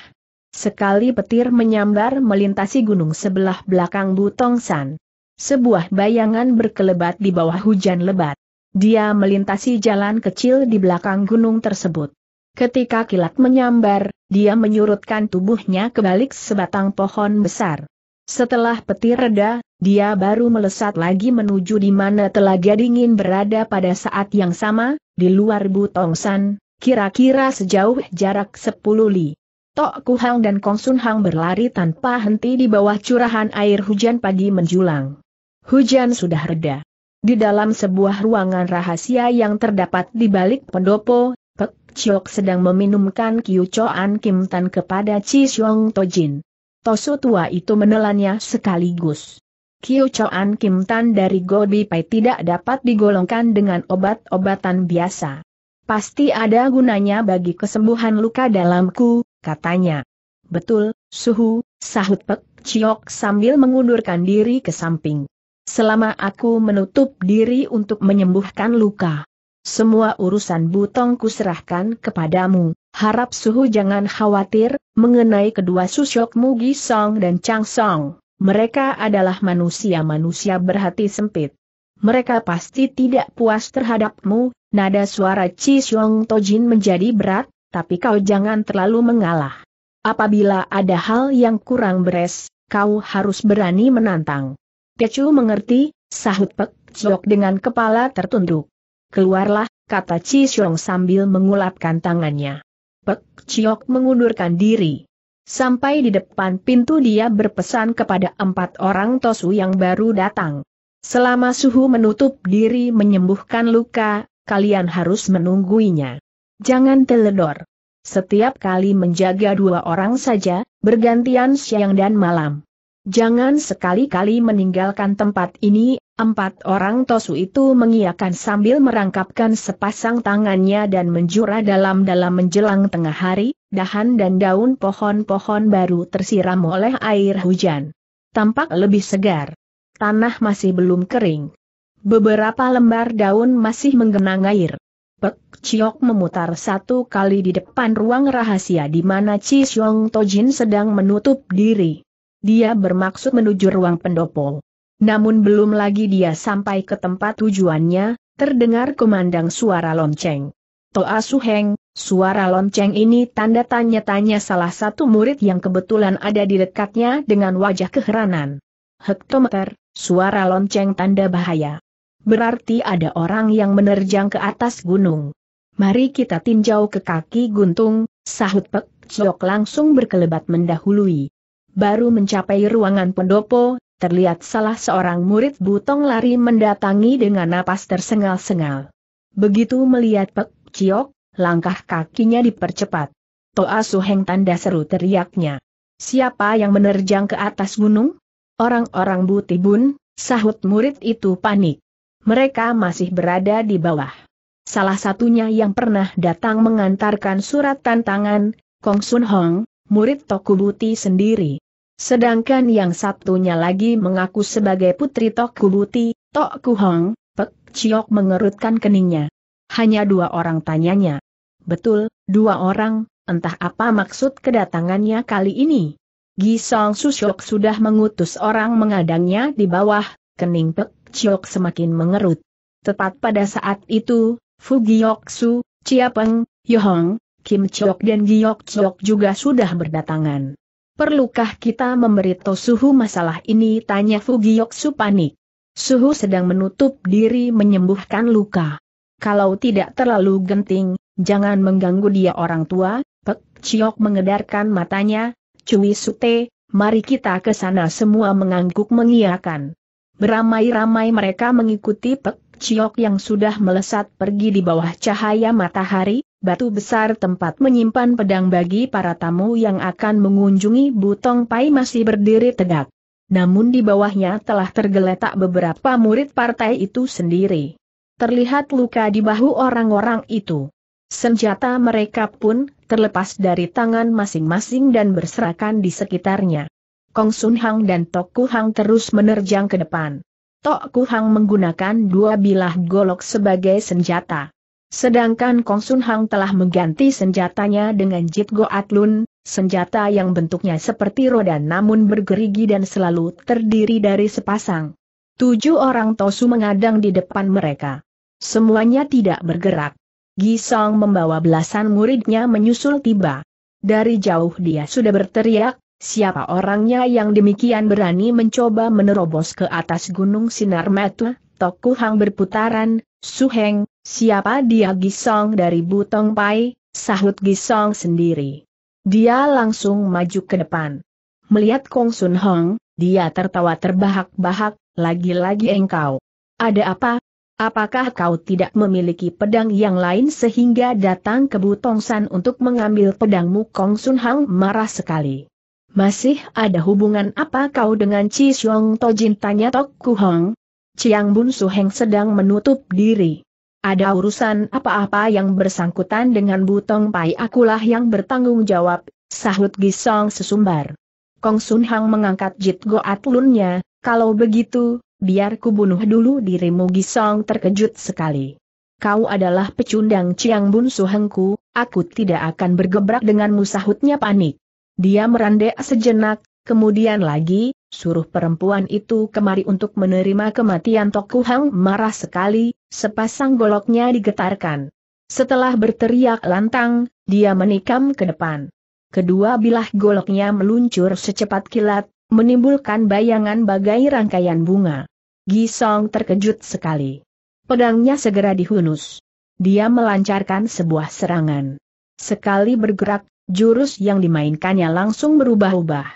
Sekali petir menyambar melintasi gunung sebelah belakang Butongsan sebuah bayangan berkelebat di bawah hujan lebat. Dia melintasi jalan kecil di belakang gunung tersebut. Ketika kilat menyambar, dia menyurutkan tubuhnya ke balik sebatang pohon besar. Setelah petir reda, dia baru melesat lagi menuju di mana telaga dingin berada pada saat yang sama, di luar Butongsan, kira-kira sejauh jarak 10 li. Tok Kuhang dan Kong Sun Hang berlari tanpa henti di bawah curahan air hujan pagi menjulang. Hujan sudah reda. Di dalam sebuah ruangan rahasia yang terdapat di balik pendopo, Pek Chok sedang meminumkan Kiu Choan Kim Tan kepada Chi Siong Tojin. Tosu tua itu menelannya sekaligus. Kiu Choan Kim Tan dari Gobi Pai tidak dapat digolongkan dengan obat-obatan biasa. Pasti ada gunanya bagi kesembuhan luka dalamku, katanya. Betul, suhu, sahut Pek Chok sambil mengundurkan diri ke samping selama aku menutup diri untuk menyembuhkan luka. Semua urusan butong kuserahkan kepadamu, harap suhu jangan khawatir, mengenai kedua susyok Mugi Song dan Chang Song, mereka adalah manusia-manusia berhati sempit. Mereka pasti tidak puas terhadapmu, nada suara Chi Xiong Tojin menjadi berat, tapi kau jangan terlalu mengalah. Apabila ada hal yang kurang beres, kau harus berani menantang. Kecu mengerti, sahut Pek Jok dengan kepala tertunduk. Keluarlah, kata Chi Xiong sambil mengulapkan tangannya. Pek Chiok mengundurkan diri. Sampai di depan pintu dia berpesan kepada empat orang Tosu yang baru datang. Selama suhu menutup diri menyembuhkan luka, kalian harus menungguinya. Jangan teledor. Setiap kali menjaga dua orang saja, bergantian siang dan malam. Jangan sekali-kali meninggalkan tempat ini, empat orang tosu itu mengiakan sambil merangkapkan sepasang tangannya dan menjura dalam-dalam menjelang tengah hari, dahan dan daun pohon-pohon baru tersiram oleh air hujan. Tampak lebih segar. Tanah masih belum kering. Beberapa lembar daun masih menggenang air. Pek Chiok memutar satu kali di depan ruang rahasia di mana Chi Xiong Tojin sedang menutup diri. Dia bermaksud menuju ruang pendopo. Namun belum lagi dia sampai ke tempat tujuannya, terdengar kumandang suara lonceng. Toa Suheng, suara lonceng ini tanda tanya-tanya salah satu murid yang kebetulan ada di dekatnya dengan wajah keheranan. Hektometer, suara lonceng tanda bahaya. Berarti ada orang yang menerjang ke atas gunung. Mari kita tinjau ke kaki guntung, sahut Pek Chok langsung berkelebat mendahului baru mencapai ruangan pendopo, terlihat salah seorang murid butong lari mendatangi dengan napas tersengal-sengal. Begitu melihat Pek Ciok, langkah kakinya dipercepat. Toa Suheng tanda seru teriaknya. Siapa yang menerjang ke atas gunung? Orang-orang Butibun, sahut murid itu panik. Mereka masih berada di bawah. Salah satunya yang pernah datang mengantarkan surat tantangan, Kong Sun Hong, murid Tokubuti sendiri. Sedangkan yang satunya lagi mengaku sebagai putri Tokubuti, Tok Kuhong, Pek Chiok mengerutkan keningnya. Hanya dua orang tanyanya. Betul, dua orang, entah apa maksud kedatangannya kali ini. Gisong Susyok sudah mengutus orang mengadangnya di bawah, kening Pek Chiok semakin mengerut. Tepat pada saat itu, Fugioksu, Chiapeng, Yohong, Kim Chok dan Giok Chok juga sudah berdatangan. Perlukah kita memberitahu Suhu masalah ini? Tanya Fugiok Su panik. Suhu sedang menutup diri menyembuhkan luka. Kalau tidak terlalu genting, jangan mengganggu dia orang tua, Pek Chok mengedarkan matanya, Cui Sute, mari kita ke sana semua mengangguk mengiakan. Beramai-ramai mereka mengikuti Pek Chok yang sudah melesat pergi di bawah cahaya matahari, batu besar tempat menyimpan pedang bagi para tamu yang akan mengunjungi Butong Pai masih berdiri tegak. Namun di bawahnya telah tergeletak beberapa murid partai itu sendiri. Terlihat luka di bahu orang-orang itu. Senjata mereka pun terlepas dari tangan masing-masing dan berserakan di sekitarnya. Kong Sun Hang dan Tok Ku Hang terus menerjang ke depan. Tok Ku Hang menggunakan dua bilah golok sebagai senjata. Sedangkan Kong Sun Hang telah mengganti senjatanya dengan Jit Go At Lun, senjata yang bentuknya seperti roda namun bergerigi dan selalu terdiri dari sepasang. Tujuh orang Tosu mengadang di depan mereka. Semuanya tidak bergerak. Gisong membawa belasan muridnya menyusul tiba. Dari jauh dia sudah berteriak, siapa orangnya yang demikian berani mencoba menerobos ke atas gunung sinar metu, Toku Hang berputaran, Suheng, siapa dia Gisong dari Butong Pai, sahut Gisong sendiri. Dia langsung maju ke depan. Melihat Kong Sun Hong, dia tertawa terbahak-bahak, lagi-lagi engkau. Ada apa? Apakah kau tidak memiliki pedang yang lain sehingga datang ke Butong San untuk mengambil pedangmu? Kong Sun Hang marah sekali. Masih ada hubungan apa kau dengan Chi Xiong Tojin? Tanya Tok Hong, Ciang Bun Su Heng sedang menutup diri. Ada urusan apa-apa yang bersangkutan dengan Butong Pai akulah yang bertanggung jawab, sahut Gisong sesumbar. Kong Sun Hang mengangkat Jit Goat Lunnya, kalau begitu, biar ku bunuh dulu dirimu Gisong terkejut sekali. Kau adalah pecundang Ciang Bun Su Hengku, aku tidak akan bergebrak denganmu sahutnya panik. Dia merandek sejenak, kemudian lagi, suruh perempuan itu kemari untuk menerima kematian Toku Hang marah sekali, sepasang goloknya digetarkan. Setelah berteriak lantang, dia menikam ke depan. Kedua bilah goloknya meluncur secepat kilat, menimbulkan bayangan bagai rangkaian bunga. Gisong terkejut sekali. Pedangnya segera dihunus. Dia melancarkan sebuah serangan. Sekali bergerak, jurus yang dimainkannya langsung berubah-ubah.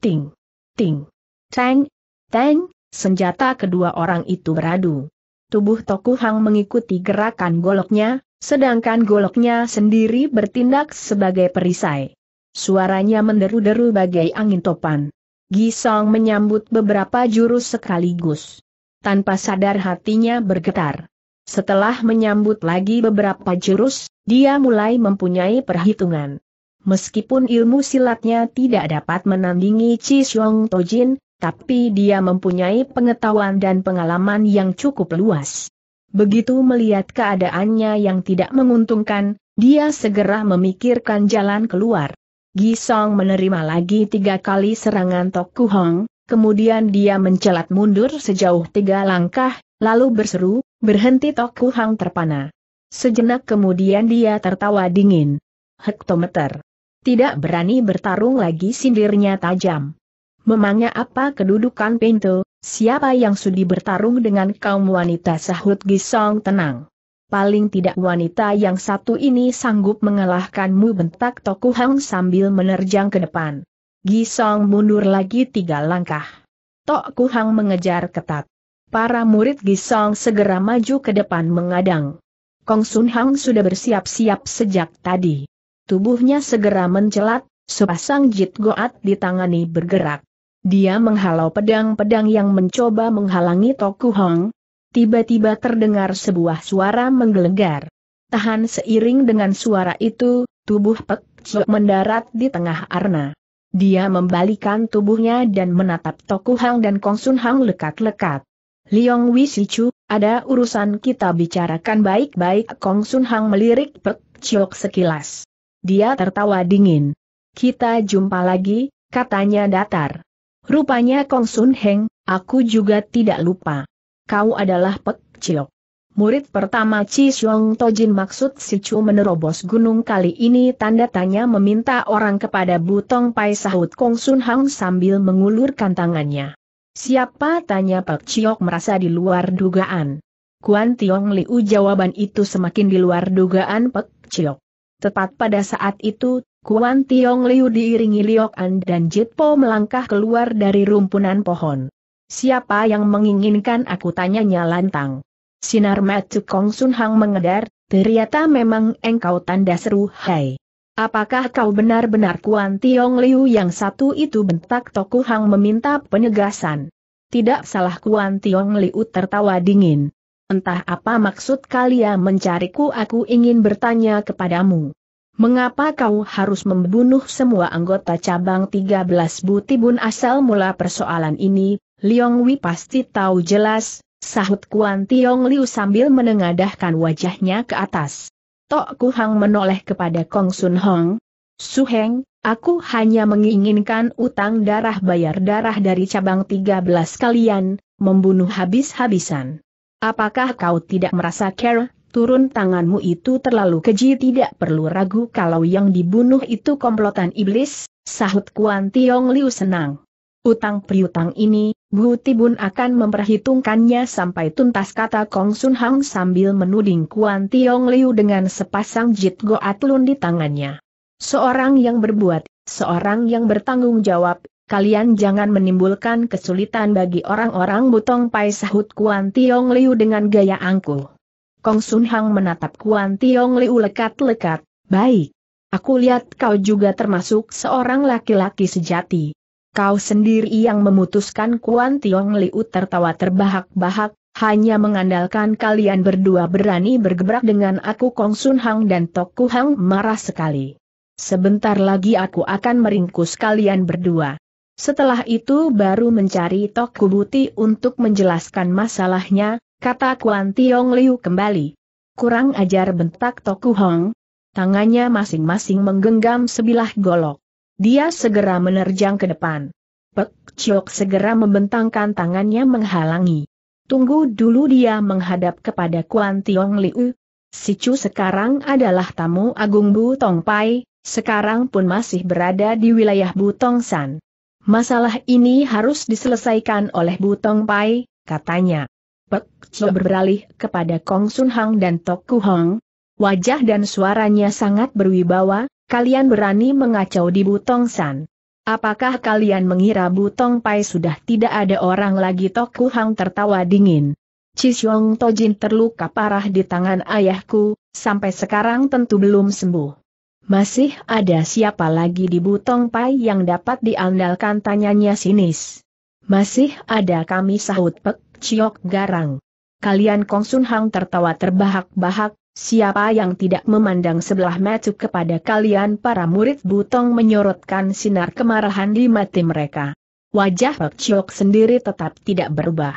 Ting! Ting! Tang, tang, senjata kedua orang itu beradu. Tubuh Toku Hang mengikuti gerakan goloknya, sedangkan goloknya sendiri bertindak sebagai perisai. Suaranya menderu-deru bagai angin topan. Gisong menyambut beberapa jurus sekaligus. Tanpa sadar hatinya bergetar. Setelah menyambut lagi beberapa jurus, dia mulai mempunyai perhitungan. Meskipun ilmu silatnya tidak dapat menandingi Chi Xiong Tojin, tapi dia mempunyai pengetahuan dan pengalaman yang cukup luas. Begitu melihat keadaannya yang tidak menguntungkan, dia segera memikirkan jalan keluar. Gisong menerima lagi tiga kali serangan Tok Hong, kemudian dia mencelat mundur sejauh tiga langkah, lalu berseru, berhenti Tok Hong terpana. Sejenak kemudian dia tertawa dingin. Hektometer. Tidak berani bertarung lagi sindirnya tajam. Memangnya apa kedudukan pintu, siapa yang sudi bertarung dengan kaum wanita sahut Gisong tenang. Paling tidak wanita yang satu ini sanggup mengalahkanmu bentak Toku Hang sambil menerjang ke depan. Gisong mundur lagi tiga langkah. Toku Hang mengejar ketat. Para murid Gisong segera maju ke depan mengadang. Kong Sun Hang sudah bersiap-siap sejak tadi. Tubuhnya segera mencelat, sepasang jit goat ditangani bergerak. Dia menghalau pedang-pedang yang mencoba menghalangi Toku Hong. Tiba-tiba terdengar sebuah suara menggelegar. Tahan seiring dengan suara itu, tubuh Pek Chiu mendarat di tengah arna. Dia membalikan tubuhnya dan menatap Toku Hang dan Kong Sun Hang lekat-lekat. Liong Wisichu, ada urusan kita bicarakan baik-baik Kong Sun Hang melirik Pek Chiu sekilas. Dia tertawa dingin. Kita jumpa lagi, katanya datar. Rupanya Kong Sun Heng, aku juga tidak lupa. Kau adalah Pek Chiok. Murid pertama Chi Xiong Tojin maksud si Chu menerobos gunung kali ini tanda tanya meminta orang kepada Butong Pai sahut Kong Sun Hang sambil mengulurkan tangannya. Siapa tanya Pek Chiok merasa di luar dugaan. Kuan Tiong Liu jawaban itu semakin di luar dugaan Pek Chiok. Tepat pada saat itu, Kuan Tiong Liu diiringi Liok An dan Jit Po melangkah keluar dari rumpunan pohon. Siapa yang menginginkan aku tanyanya lantang. Sinar mata Kong Sun Hang mengedar, ternyata memang engkau tanda seru hai. Apakah kau benar-benar Kuan Tiong Liu yang satu itu bentak Toku Hang meminta penegasan. Tidak salah Kuan Tiong Liu tertawa dingin. Entah apa maksud kalian mencariku aku ingin bertanya kepadamu. Mengapa kau harus membunuh semua anggota cabang 13 Butibun asal mula persoalan ini, Liong Wei pasti tahu jelas, sahut Kuan Tiong Liu sambil menengadahkan wajahnya ke atas. Tok Ku hang menoleh kepada Kong Sun Hong. Suheng, aku hanya menginginkan utang darah bayar darah dari cabang 13 kalian, membunuh habis-habisan. Apakah kau tidak merasa care turun tanganmu itu terlalu keji tidak perlu ragu kalau yang dibunuh itu komplotan iblis, sahut Kuan Tiong Liu senang. Utang priutang ini, Bu Tibun akan memperhitungkannya sampai tuntas kata Kong Sun Hang sambil menuding Kuan Tiong Liu dengan sepasang jit goatlun di tangannya. Seorang yang berbuat, seorang yang bertanggung jawab, kalian jangan menimbulkan kesulitan bagi orang-orang Butong Pai sahut Kuan Tiong Liu dengan gaya angkuh. Kong Sun Hang menatap Kuan Tiong Liu lekat-lekat, baik. Aku lihat kau juga termasuk seorang laki-laki sejati. Kau sendiri yang memutuskan Kuan Tiong Liu tertawa terbahak-bahak, hanya mengandalkan kalian berdua berani bergebrak dengan aku Kong Sun Hang dan Ku Hang marah sekali. Sebentar lagi aku akan meringkus kalian berdua. Setelah itu baru mencari Tok Kubuti untuk menjelaskan masalahnya, kata Kuan Tiong Liu kembali. Kurang ajar bentak Toku Hong. Tangannya masing-masing menggenggam sebilah golok. Dia segera menerjang ke depan. Pek Chiok segera membentangkan tangannya menghalangi. Tunggu dulu dia menghadap kepada Kuan Tiong Liu. Si Chu sekarang adalah tamu agung Bu Tong Pai, sekarang pun masih berada di wilayah Bu Tong San. Masalah ini harus diselesaikan oleh Bu Tong Pai, katanya. Pek Cio beralih kepada Kong Sun Hang dan Tok Ku Hong. Wajah dan suaranya sangat berwibawa, kalian berani mengacau di Butong San. Apakah kalian mengira Butong Pai sudah tidak ada orang lagi Tok Ku Hang tertawa dingin. Cisyong Tojin terluka parah di tangan ayahku, sampai sekarang tentu belum sembuh. Masih ada siapa lagi di Butong Pai yang dapat diandalkan tanyanya sinis. Masih ada kami sahut Pek Ciok Garang. Kalian Kong Sun Hang tertawa terbahak-bahak, siapa yang tidak memandang sebelah mata kepada kalian para murid Butong menyorotkan sinar kemarahan di mati mereka. Wajah Pak Ciok sendiri tetap tidak berubah.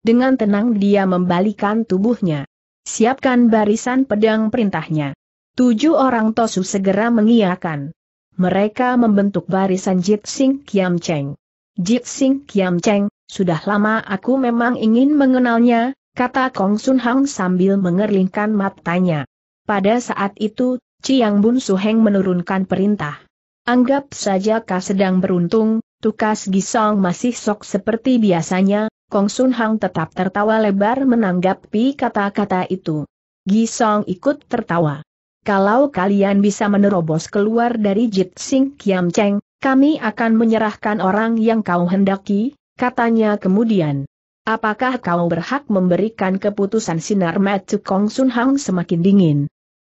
Dengan tenang dia membalikan tubuhnya. Siapkan barisan pedang perintahnya. Tujuh orang Tosu segera mengiakan. Mereka membentuk barisan Jitsing Sing Kiam Cheng. Jit Kiam Cheng, sudah lama aku memang ingin mengenalnya, kata Kong Sun Hang sambil mengerlingkan matanya. Pada saat itu, Chiang Bun Suheng menurunkan perintah. Anggap saja kau sedang beruntung, tukas Gisong masih sok seperti biasanya, Kong Sun Hang tetap tertawa lebar menanggapi kata-kata itu. Gisong ikut tertawa. Kalau kalian bisa menerobos keluar dari Jit Sing Kiam Cheng, kami akan menyerahkan orang yang kau hendaki, Katanya kemudian, apakah kau berhak memberikan keputusan sinar Matsu Kong Sun Hang semakin dingin?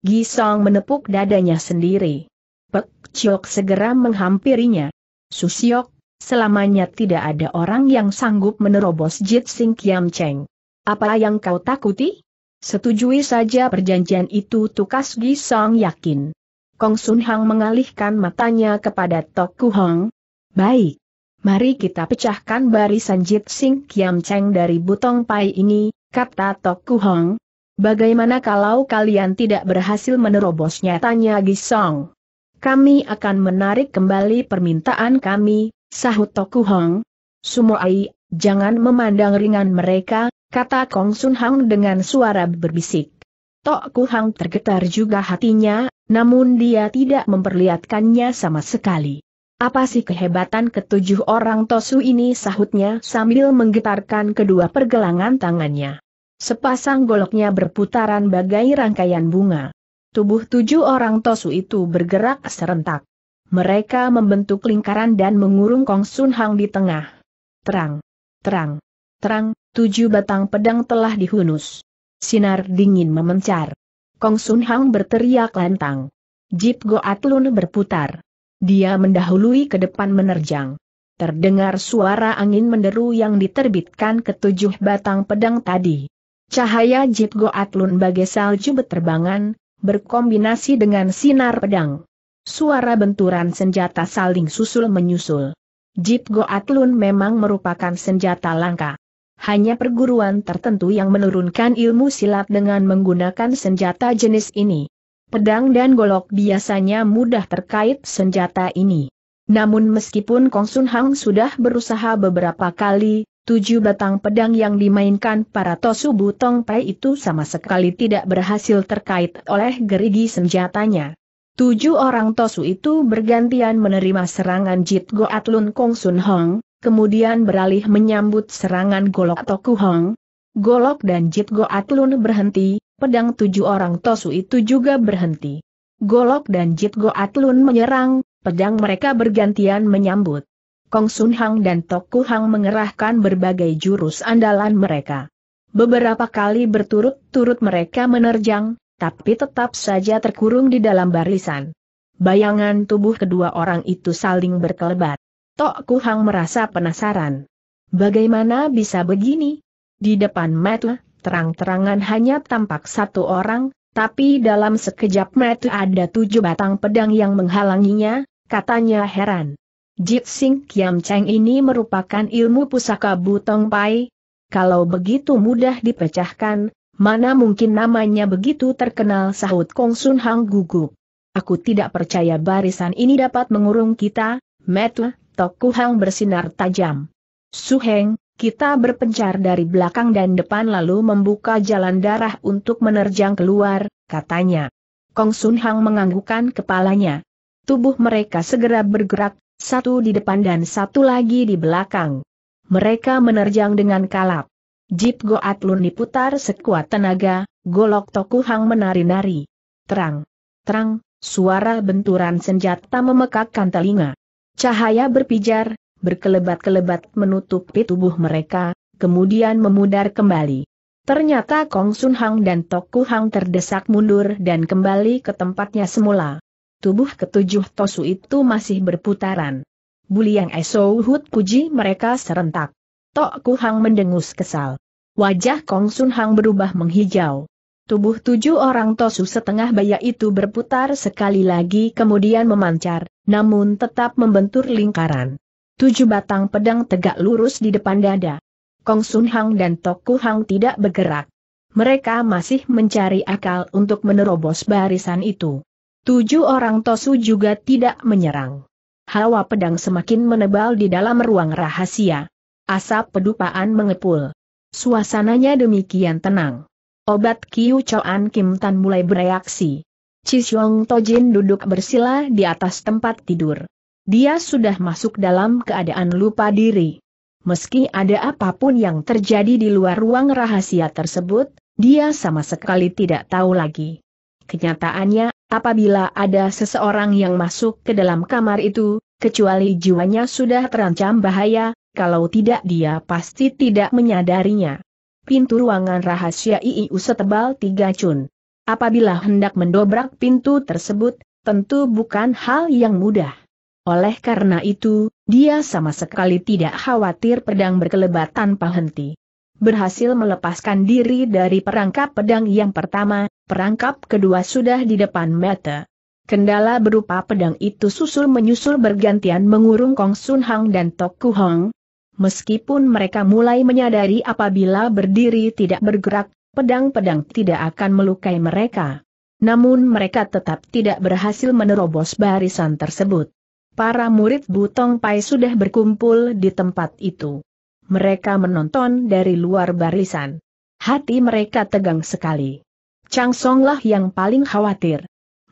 Gisong menepuk dadanya sendiri. Pek Chiok segera menghampirinya. Susiok, selamanya tidak ada orang yang sanggup menerobos Jit Sing Kiam Cheng. Apa yang kau takuti? Setujui saja perjanjian itu tukas Gisong yakin. Kong Sun Hang mengalihkan matanya kepada Tok Ku Hong. Baik. Mari kita pecahkan barisan Jit Sing Kiam Cheng dari Butong Pai ini, kata Tok Kuhong. Bagaimana kalau kalian tidak berhasil menerobosnya tanya Gisong. Kami akan menarik kembali permintaan kami, sahut Tok Kuhong. Sumoai, jangan memandang ringan mereka, kata Kong Sun Hang dengan suara berbisik. Tok Kuhong tergetar juga hatinya, namun dia tidak memperlihatkannya sama sekali. Apa sih kehebatan ketujuh orang Tosu ini sahutnya sambil menggetarkan kedua pergelangan tangannya. Sepasang goloknya berputaran bagai rangkaian bunga. Tubuh tujuh orang Tosu itu bergerak serentak. Mereka membentuk lingkaran dan mengurung Kong Sun Hang di tengah. Terang, terang, terang, tujuh batang pedang telah dihunus. Sinar dingin memencar. Kong Sun Hang berteriak lantang. Jip Lun berputar. Dia mendahului ke depan menerjang. Terdengar suara angin menderu yang diterbitkan ketujuh batang pedang tadi. Cahaya Jit Goatlun bagai salju beterbangan, berkombinasi dengan sinar pedang. Suara benturan senjata saling susul menyusul. Jit Goatlun memang merupakan senjata langka. Hanya perguruan tertentu yang menurunkan ilmu silat dengan menggunakan senjata jenis ini pedang dan golok biasanya mudah terkait senjata ini. Namun meskipun Kong Sun Hang sudah berusaha beberapa kali, tujuh batang pedang yang dimainkan para Tosu Butong Pai itu sama sekali tidak berhasil terkait oleh gerigi senjatanya. Tujuh orang Tosu itu bergantian menerima serangan Jit Go Lun Kong Sun Hong, kemudian beralih menyambut serangan golok Toku Hong. Golok dan Jit Go Lun berhenti, pedang tujuh orang Tosu itu juga berhenti. Golok dan Jit Goatlun menyerang, pedang mereka bergantian menyambut. Kong Sun Hang dan Ku Hang mengerahkan berbagai jurus andalan mereka. Beberapa kali berturut-turut mereka menerjang, tapi tetap saja terkurung di dalam barisan. Bayangan tubuh kedua orang itu saling berkelebat. Tok Hang merasa penasaran. Bagaimana bisa begini? Di depan mata, terang-terangan hanya tampak satu orang, tapi dalam sekejap mata ada tujuh batang pedang yang menghalanginya, katanya heran. Jit Sing Kiam Cheng ini merupakan ilmu pusaka Butong Pai. Kalau begitu mudah dipecahkan, mana mungkin namanya begitu terkenal sahut Kong Sun Hang gugup. Aku tidak percaya barisan ini dapat mengurung kita, Metu, Toku Hang bersinar tajam. Su Heng, kita berpencar dari belakang dan depan lalu membuka jalan darah untuk menerjang keluar, katanya. Kong Sun Hang menganggukkan kepalanya. Tubuh mereka segera bergerak, satu di depan dan satu lagi di belakang. Mereka menerjang dengan kalap. Jip Goat Lun diputar sekuat tenaga, golok Toku Hang menari-nari. Terang. Terang, suara benturan senjata memekakkan telinga. Cahaya berpijar, berkelebat-kelebat menutupi tubuh mereka, kemudian memudar kembali. Ternyata Kong Sun Hang dan Toku Hang terdesak mundur dan kembali ke tempatnya semula. Tubuh ketujuh Tosu itu masih berputaran. Buliang Esau Hut puji mereka serentak. Toku Hang mendengus kesal. Wajah Kong Sun Hang berubah menghijau. Tubuh tujuh orang Tosu setengah baya itu berputar sekali lagi kemudian memancar, namun tetap membentur lingkaran. Tujuh batang pedang tegak lurus di depan dada. Kong Sun Hang dan Toku Hang tidak bergerak. Mereka masih mencari akal untuk menerobos barisan itu. Tujuh orang Tosu juga tidak menyerang. Hawa pedang semakin menebal di dalam ruang rahasia. Asap pedupaan mengepul. Suasananya demikian tenang. Obat Kiu Choan Kim Tan mulai bereaksi. Xiong Tojin duduk bersila di atas tempat tidur. Dia sudah masuk dalam keadaan lupa diri. Meski ada apapun yang terjadi di luar ruang rahasia tersebut, dia sama sekali tidak tahu lagi. Kenyataannya, apabila ada seseorang yang masuk ke dalam kamar itu, kecuali jiwanya sudah terancam bahaya, kalau tidak dia pasti tidak menyadarinya. Pintu ruangan rahasia IIU setebal tiga cun. Apabila hendak mendobrak pintu tersebut, tentu bukan hal yang mudah. Oleh karena itu, dia sama sekali tidak khawatir pedang berkelebat tanpa henti. Berhasil melepaskan diri dari perangkap pedang yang pertama, perangkap kedua sudah di depan mata. Kendala berupa pedang itu susul-menyusul bergantian mengurung Kong Sun Hang dan Tok Ku Hong. Meskipun mereka mulai menyadari apabila berdiri tidak bergerak, pedang-pedang tidak akan melukai mereka. Namun mereka tetap tidak berhasil menerobos barisan tersebut. Para murid Butong Pai sudah berkumpul di tempat itu. Mereka menonton dari luar barisan. Hati mereka tegang sekali. Chang Songlah yang paling khawatir.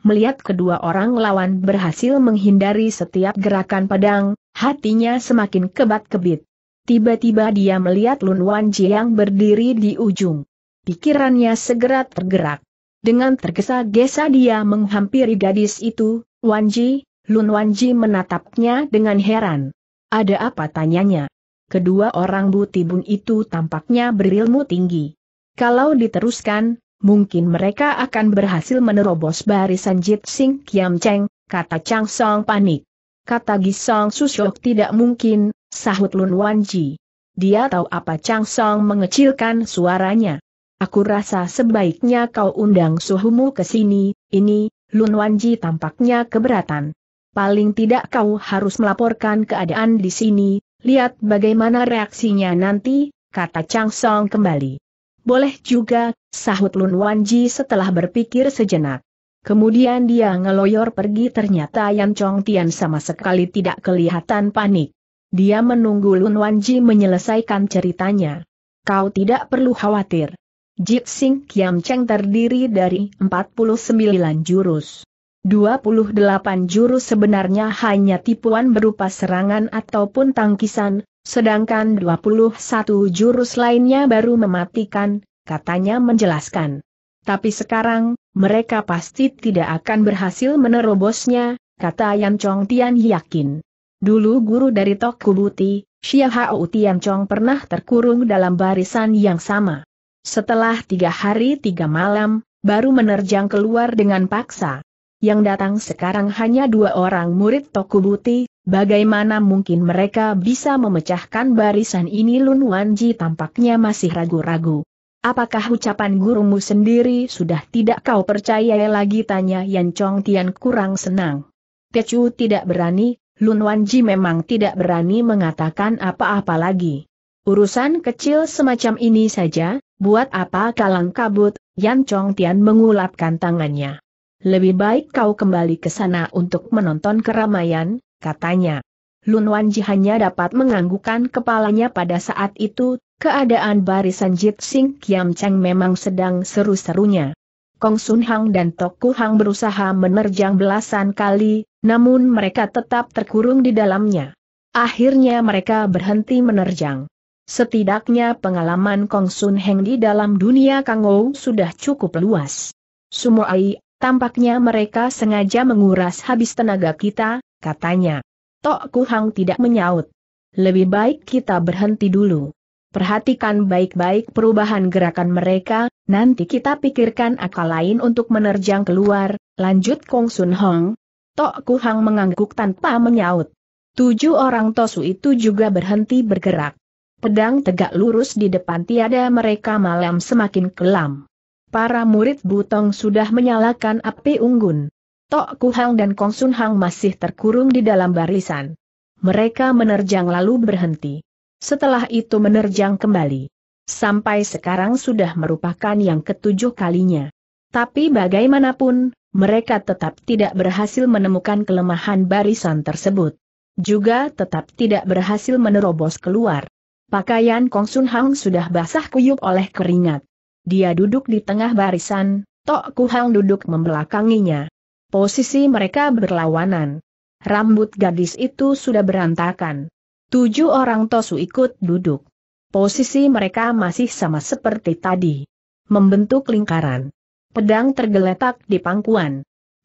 Melihat kedua orang lawan berhasil menghindari setiap gerakan pedang, hatinya semakin kebat-kebit. Tiba-tiba dia melihat Lun Wan yang berdiri di ujung. Pikirannya segera tergerak. Dengan tergesa-gesa dia menghampiri gadis itu, Wan Ji, Lun Wanji menatapnya dengan heran. Ada apa tanyanya? Kedua orang butibun itu tampaknya berilmu tinggi. Kalau diteruskan, mungkin mereka akan berhasil menerobos barisan Jit Sing Kiam Cheng, kata Chang Song panik. Kata Gisong Susyok tidak mungkin, sahut Lun Wanji. Dia tahu apa Chang Song mengecilkan suaranya. Aku rasa sebaiknya kau undang suhumu ke sini, ini, Lun Wanji tampaknya keberatan paling tidak kau harus melaporkan keadaan di sini, lihat bagaimana reaksinya nanti, kata Chang Song kembali. Boleh juga, sahut Lun Wanji setelah berpikir sejenak. Kemudian dia ngeloyor pergi ternyata Yan Chong Tian sama sekali tidak kelihatan panik. Dia menunggu Lun Wanji menyelesaikan ceritanya. Kau tidak perlu khawatir. Jit Sing Kiam Cheng terdiri dari 49 jurus. 28 jurus sebenarnya hanya tipuan berupa serangan ataupun tangkisan, sedangkan 21 jurus lainnya baru mematikan, katanya menjelaskan. Tapi sekarang, mereka pasti tidak akan berhasil menerobosnya, kata Yan Chong Tian yakin. Dulu guru dari Tok Kubuti, Xia Hao Tian Chong pernah terkurung dalam barisan yang sama. Setelah tiga hari tiga malam, baru menerjang keluar dengan paksa. Yang datang sekarang hanya dua orang murid Tokubuti, bagaimana mungkin mereka bisa memecahkan barisan ini Lun Wanji tampaknya masih ragu-ragu. Apakah ucapan gurumu sendiri sudah tidak kau percaya lagi tanya Yan Chong Tian kurang senang. Techu tidak berani, Lun Wanji memang tidak berani mengatakan apa-apa lagi. Urusan kecil semacam ini saja, buat apa kalang kabut, Yan Chong Tian mengulapkan tangannya. Lebih baik kau kembali ke sana untuk menonton keramaian, katanya. Lun Wanji hanya dapat menganggukkan kepalanya pada saat itu, keadaan barisan Jit Sing Kiam Cheng memang sedang seru-serunya. Kong Sun Hang dan Toku Hang berusaha menerjang belasan kali, namun mereka tetap terkurung di dalamnya. Akhirnya mereka berhenti menerjang. Setidaknya pengalaman Kong Sun Heng di dalam dunia Kangou sudah cukup luas. Sumo Ai Tampaknya mereka sengaja menguras habis tenaga kita, katanya. Tok Kuhang tidak menyaut. Lebih baik kita berhenti dulu. Perhatikan baik-baik perubahan gerakan mereka, nanti kita pikirkan akal lain untuk menerjang keluar, lanjut Kong Sun Hong. Tok Kuhang mengangguk tanpa menyaut. Tujuh orang Tosu itu juga berhenti bergerak. Pedang tegak lurus di depan tiada mereka malam semakin kelam para murid Butong sudah menyalakan api unggun. Tok Kuhang dan Kong Sun Hang masih terkurung di dalam barisan. Mereka menerjang lalu berhenti. Setelah itu menerjang kembali. Sampai sekarang sudah merupakan yang ketujuh kalinya. Tapi bagaimanapun, mereka tetap tidak berhasil menemukan kelemahan barisan tersebut. Juga tetap tidak berhasil menerobos keluar. Pakaian Kong Sun Hang sudah basah kuyup oleh keringat. Dia duduk di tengah barisan, Tok Kuhang duduk membelakanginya. Posisi mereka berlawanan. Rambut gadis itu sudah berantakan. Tujuh orang Tosu ikut duduk. Posisi mereka masih sama seperti tadi. Membentuk lingkaran. Pedang tergeletak di pangkuan.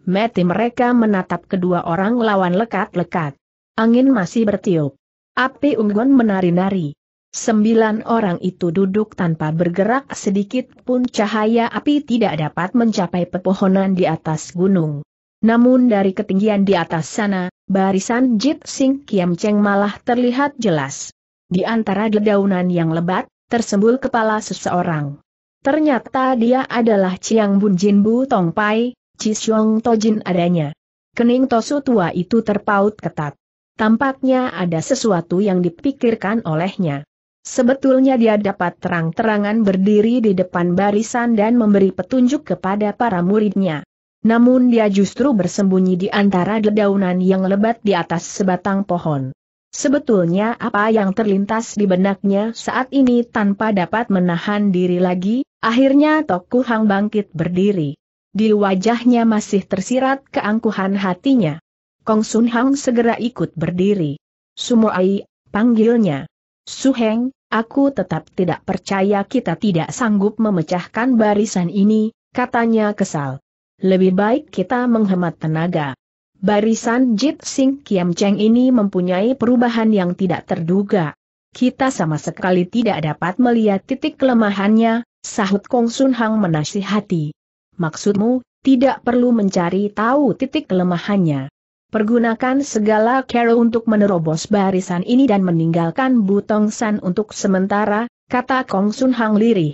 Mati mereka menatap kedua orang lawan lekat-lekat. Angin masih bertiup. Api unggun menari-nari. Sembilan orang itu duduk tanpa bergerak sedikit pun cahaya api tidak dapat mencapai pepohonan di atas gunung. Namun dari ketinggian di atas sana, barisan Jit Sing Kiam Cheng malah terlihat jelas. Di antara dedaunan yang lebat, tersembul kepala seseorang. Ternyata dia adalah Chiang Bun Jin Bu Tong Pai, To Jin adanya. Kening Tosu tua itu terpaut ketat. Tampaknya ada sesuatu yang dipikirkan olehnya. Sebetulnya dia dapat terang-terangan berdiri di depan barisan dan memberi petunjuk kepada para muridnya. Namun dia justru bersembunyi di antara dedaunan yang lebat di atas sebatang pohon. Sebetulnya apa yang terlintas di benaknya saat ini tanpa dapat menahan diri lagi, akhirnya Toku Hang bangkit berdiri. Di wajahnya masih tersirat keangkuhan hatinya. Kong Sun Hang segera ikut berdiri. Sumo Ai panggilnya. Su Heng. Aku tetap tidak percaya kita tidak sanggup memecahkan barisan ini, katanya kesal. Lebih baik kita menghemat tenaga. Barisan Jit Sing Kiam Cheng ini mempunyai perubahan yang tidak terduga. Kita sama sekali tidak dapat melihat titik kelemahannya, sahut Kong Sun Hang menasihati. Maksudmu, tidak perlu mencari tahu titik kelemahannya. Pergunakan segala cara untuk menerobos barisan ini dan meninggalkan Butong San untuk sementara, kata Kong Sun Hang lirih.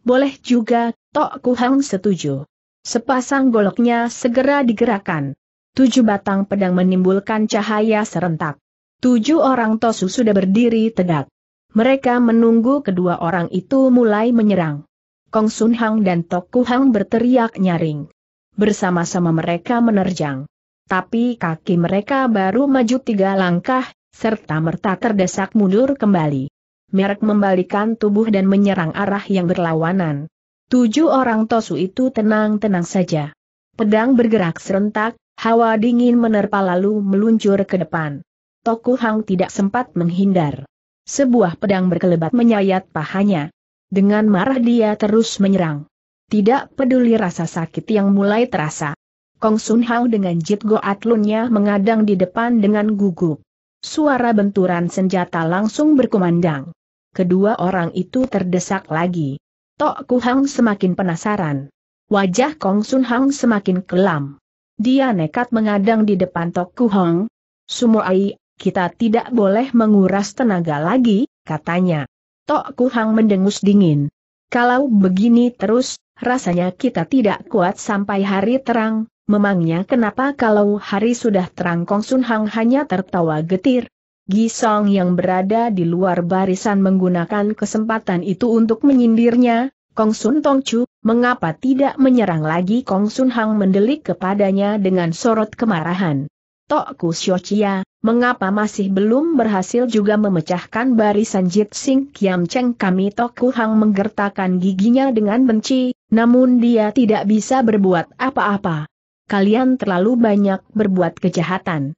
Boleh juga, Tok Ku Hang setuju. Sepasang goloknya segera digerakkan. Tujuh batang pedang menimbulkan cahaya serentak. Tujuh orang Tosu sudah berdiri tegak. Mereka menunggu kedua orang itu mulai menyerang. Kong Sun Hang dan Tok Ku Hang berteriak nyaring. Bersama-sama mereka menerjang tapi kaki mereka baru maju tiga langkah, serta merta terdesak mundur kembali. Merek membalikan tubuh dan menyerang arah yang berlawanan. Tujuh orang Tosu itu tenang-tenang saja. Pedang bergerak serentak, hawa dingin menerpa lalu meluncur ke depan. Toku Hang tidak sempat menghindar. Sebuah pedang berkelebat menyayat pahanya. Dengan marah dia terus menyerang. Tidak peduli rasa sakit yang mulai terasa. Kong Sun Hao dengan Jit Go Atlunnya mengadang di depan dengan gugup. Suara benturan senjata langsung berkumandang. Kedua orang itu terdesak lagi. Tok Ku Hang semakin penasaran. Wajah Kong Sun Hang semakin kelam. Dia nekat mengadang di depan Tok Ku Sumo Sumuai, kita tidak boleh menguras tenaga lagi, katanya. Tok Ku Hang mendengus dingin. Kalau begini terus, rasanya kita tidak kuat sampai hari terang, Memangnya kenapa kalau hari sudah terang Kong Sun Hang hanya tertawa getir? Gisong yang berada di luar barisan menggunakan kesempatan itu untuk menyindirnya, Kong Sun Tong Chu, mengapa tidak menyerang lagi Kong Sun Hang mendelik kepadanya dengan sorot kemarahan. Tokku Chia, mengapa masih belum berhasil juga memecahkan barisan Jit Sing Kiam Cheng kami Ku Hang menggertakkan giginya dengan benci, namun dia tidak bisa berbuat apa-apa kalian terlalu banyak berbuat kejahatan.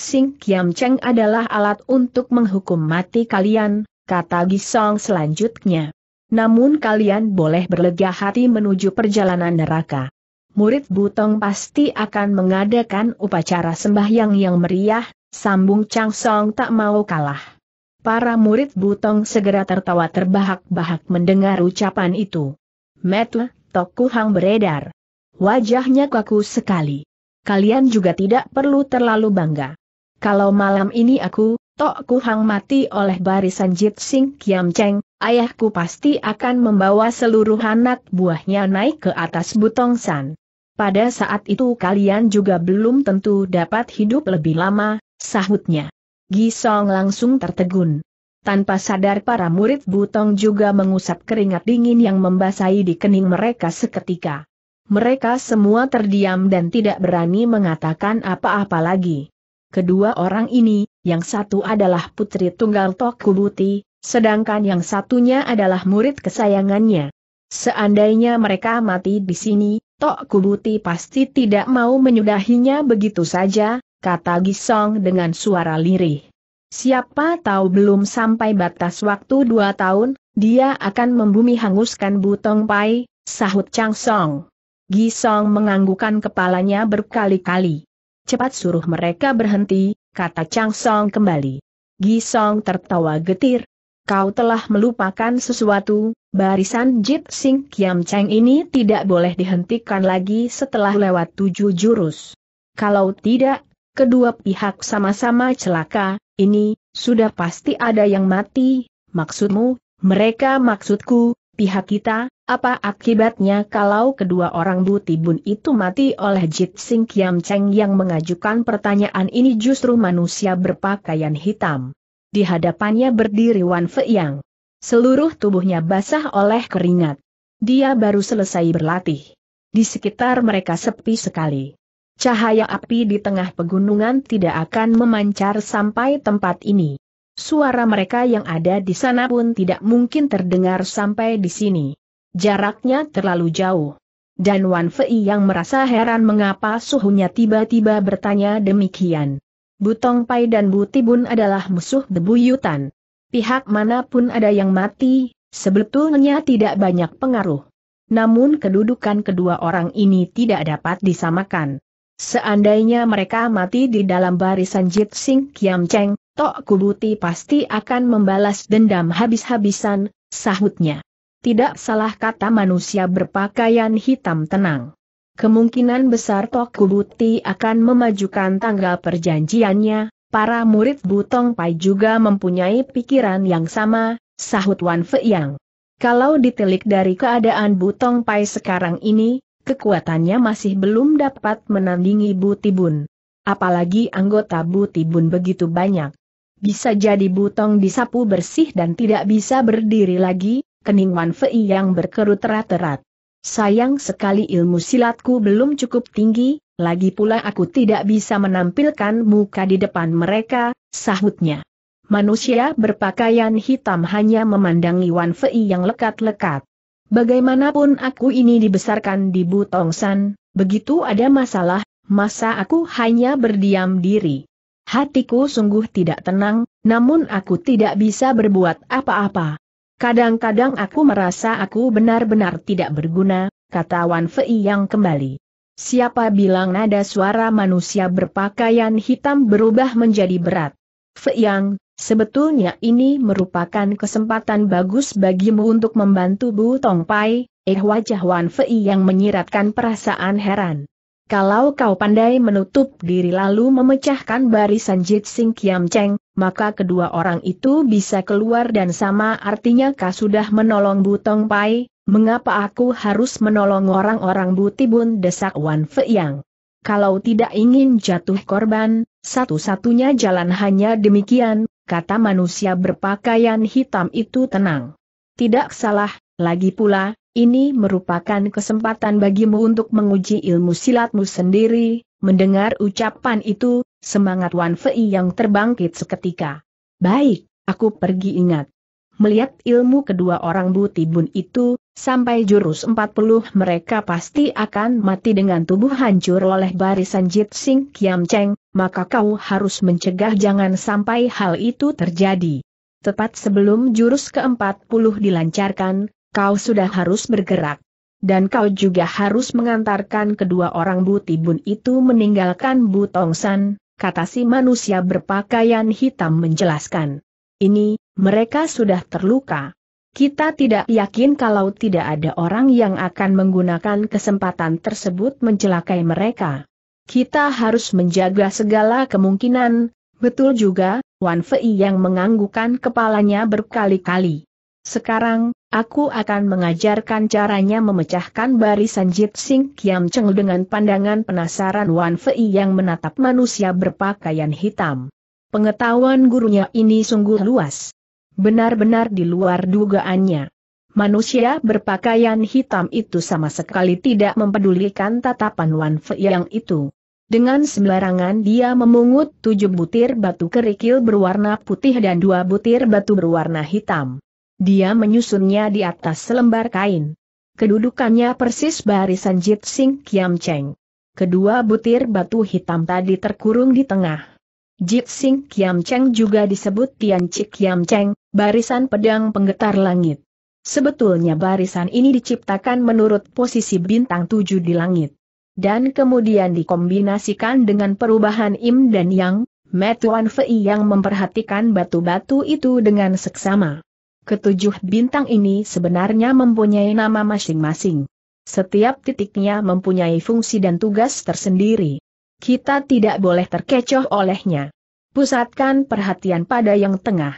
Sing Kiam Cheng adalah alat untuk menghukum mati kalian, kata Gisong selanjutnya. Namun kalian boleh berlega hati menuju perjalanan neraka. Murid Butong pasti akan mengadakan upacara sembahyang yang meriah, sambung Chang Song tak mau kalah. Para murid Butong segera tertawa terbahak-bahak mendengar ucapan itu. Metle, Tokuhang beredar. Wajahnya kaku sekali. Kalian juga tidak perlu terlalu bangga. Kalau malam ini aku, Tok hang mati oleh barisan Jit Sing Kiam Cheng, ayahku pasti akan membawa seluruh anak buahnya naik ke atas Butong San. Pada saat itu kalian juga belum tentu dapat hidup lebih lama, sahutnya. Gisong langsung tertegun. Tanpa sadar para murid Butong juga mengusap keringat dingin yang membasahi di kening mereka seketika. Mereka semua terdiam dan tidak berani mengatakan apa-apa lagi. Kedua orang ini, yang satu adalah putri tunggal Tokubuti, sedangkan yang satunya adalah murid kesayangannya. Seandainya mereka mati di sini, Tokubuti pasti tidak mau menyudahinya begitu saja, kata Gisong dengan suara lirih. Siapa tahu belum sampai batas waktu dua tahun, dia akan membumi hanguskan Butong Pai, sahut Chang Song. Gisong menganggukan kepalanya berkali-kali. Cepat suruh mereka berhenti, kata Chang Song kembali. Gisong tertawa getir. Kau telah melupakan sesuatu, barisan Jit Sing Kiam Cheng ini tidak boleh dihentikan lagi setelah lewat tujuh jurus. Kalau tidak, kedua pihak sama-sama celaka, ini, sudah pasti ada yang mati, maksudmu, mereka maksudku, pihak kita, apa akibatnya kalau kedua orang Butibun itu mati oleh Jit Sing Kiam Cheng yang mengajukan pertanyaan ini justru manusia berpakaian hitam. Di hadapannya berdiri Wan Yang. Seluruh tubuhnya basah oleh keringat. Dia baru selesai berlatih. Di sekitar mereka sepi sekali. Cahaya api di tengah pegunungan tidak akan memancar sampai tempat ini. Suara mereka yang ada di sana pun tidak mungkin terdengar sampai di sini. Jaraknya terlalu jauh. Dan Wan Fei yang merasa heran mengapa suhunya tiba-tiba bertanya demikian. Butong Pai dan Butibun adalah musuh bebuyutan. Pihak manapun ada yang mati, sebetulnya tidak banyak pengaruh. Namun kedudukan kedua orang ini tidak dapat disamakan. Seandainya mereka mati di dalam barisan Jit Sing Kiam Cheng, Tok Kubuti pasti akan membalas dendam habis-habisan, sahutnya. Tidak salah kata manusia berpakaian hitam tenang. Kemungkinan besar Buti akan memajukan tanggal perjanjiannya, para murid Butong Pai juga mempunyai pikiran yang sama, sahut Wan Yang. Kalau ditelik dari keadaan Butong Pai sekarang ini, kekuatannya masih belum dapat menandingi Butibun. Apalagi anggota Butibun begitu banyak. Bisa jadi Butong disapu bersih dan tidak bisa berdiri lagi, kening Wan Fei yang berkerut erat-erat. Sayang sekali ilmu silatku belum cukup tinggi, lagi pula aku tidak bisa menampilkan muka di depan mereka, sahutnya. Manusia berpakaian hitam hanya memandangi Wan Fei yang lekat-lekat. Bagaimanapun aku ini dibesarkan di Butongsan, begitu ada masalah, masa aku hanya berdiam diri. Hatiku sungguh tidak tenang, namun aku tidak bisa berbuat apa-apa. Kadang-kadang aku merasa aku benar-benar tidak berguna, kata Wan Fei yang kembali. Siapa bilang nada suara manusia berpakaian hitam berubah menjadi berat? Fei yang, sebetulnya ini merupakan kesempatan bagus bagimu untuk membantu Bu Tong Pai. eh wajah Wan Fei yang menyiratkan perasaan heran. Kalau kau pandai menutup diri lalu memecahkan barisan Jit Sing Kiam Cheng, maka kedua orang itu bisa keluar dan sama artinya kau sudah menolong Butong Pai, mengapa aku harus menolong orang-orang Butibun desak Wan Feiyang? Kalau tidak ingin jatuh korban, satu-satunya jalan hanya demikian, kata manusia berpakaian hitam itu tenang. Tidak salah, lagi pula, ini merupakan kesempatan bagimu untuk menguji ilmu silatmu sendiri, mendengar ucapan itu, semangat Wan Fei yang terbangkit seketika. Baik, aku pergi ingat. Melihat ilmu kedua orang butibun itu, sampai jurus 40 mereka pasti akan mati dengan tubuh hancur oleh barisan Jit Sing Kiam Cheng, maka kau harus mencegah jangan sampai hal itu terjadi. Tepat sebelum jurus ke-40 dilancarkan, kau sudah harus bergerak. Dan kau juga harus mengantarkan kedua orang Butibun itu meninggalkan Butongsan, kata si manusia berpakaian hitam menjelaskan. Ini, mereka sudah terluka. Kita tidak yakin kalau tidak ada orang yang akan menggunakan kesempatan tersebut mencelakai mereka. Kita harus menjaga segala kemungkinan, betul juga, Wan Fei yang menganggukan kepalanya berkali-kali. Sekarang, Aku akan mengajarkan caranya memecahkan barisan jitsing. Sing Kiam Cheng dengan pandangan penasaran Wan Fei yang menatap manusia berpakaian hitam. Pengetahuan gurunya ini sungguh luas. Benar-benar di luar dugaannya. Manusia berpakaian hitam itu sama sekali tidak mempedulikan tatapan Wan Fei yang itu. Dengan sembarangan dia memungut tujuh butir batu kerikil berwarna putih dan dua butir batu berwarna hitam. Dia menyusunnya di atas selembar kain. Kedudukannya persis barisan Jit Sing Kiam Cheng. Kedua butir batu hitam tadi terkurung di tengah. Jit Sing Kiam Cheng juga disebut Tian Cik Kiam Cheng, barisan pedang penggetar langit. Sebetulnya barisan ini diciptakan menurut posisi bintang tujuh di langit. Dan kemudian dikombinasikan dengan perubahan Im dan Yang, Metuan Fei yang memperhatikan batu-batu itu dengan seksama. Ketujuh bintang ini sebenarnya mempunyai nama masing-masing. Setiap titiknya mempunyai fungsi dan tugas tersendiri. Kita tidak boleh terkecoh olehnya. Pusatkan perhatian pada yang tengah.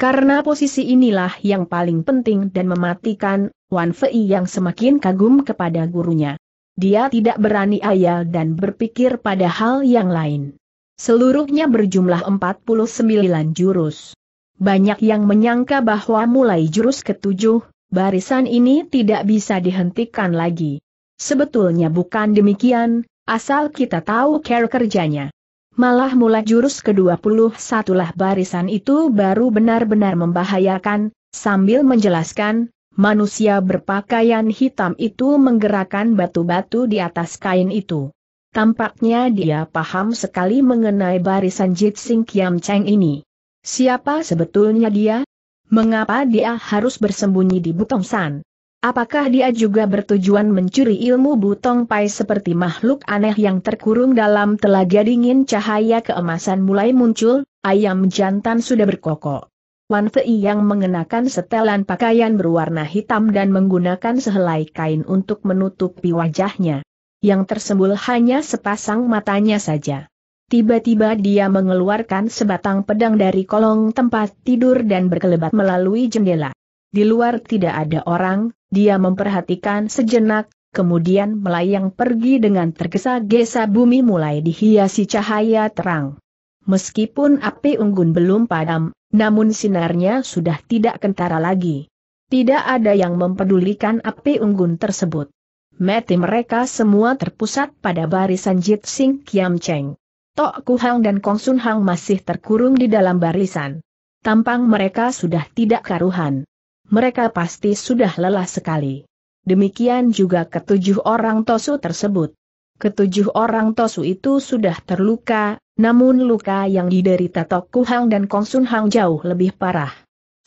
Karena posisi inilah yang paling penting dan mematikan, Wan Fei yang semakin kagum kepada gurunya. Dia tidak berani ayal dan berpikir pada hal yang lain. Seluruhnya berjumlah 49 jurus. Banyak yang menyangka bahwa mulai jurus ketujuh, barisan ini tidak bisa dihentikan lagi. Sebetulnya bukan demikian, asal kita tahu care kerjanya. Malah mulai jurus ke-21 lah barisan itu baru benar-benar membahayakan, sambil menjelaskan, manusia berpakaian hitam itu menggerakkan batu-batu di atas kain itu. Tampaknya dia paham sekali mengenai barisan Jitsing Kiam Cheng ini. Siapa sebetulnya dia? Mengapa dia harus bersembunyi di Butong San? Apakah dia juga bertujuan mencuri ilmu Butong Pai seperti makhluk aneh yang terkurung dalam telaga dingin cahaya keemasan mulai muncul, ayam jantan sudah berkokok. Wan Fei yang mengenakan setelan pakaian berwarna hitam dan menggunakan sehelai kain untuk menutupi wajahnya. Yang tersembul hanya sepasang matanya saja. Tiba-tiba dia mengeluarkan sebatang pedang dari kolong tempat tidur dan berkelebat melalui jendela. Di luar tidak ada orang, dia memperhatikan sejenak, kemudian melayang pergi dengan tergesa-gesa bumi mulai dihiasi cahaya terang. Meskipun api unggun belum padam, namun sinarnya sudah tidak kentara lagi. Tidak ada yang mempedulikan api unggun tersebut. Mati mereka semua terpusat pada barisan Jitsing, Sing Kiam Cheng. Tok Kuhang dan Kong Sun Hang masih terkurung di dalam barisan. Tampang mereka sudah tidak karuhan. Mereka pasti sudah lelah sekali. Demikian juga ketujuh orang Tosu tersebut. Ketujuh orang Tosu itu sudah terluka, namun luka yang diderita Tok Kuhang dan Kong Sun Hang jauh lebih parah.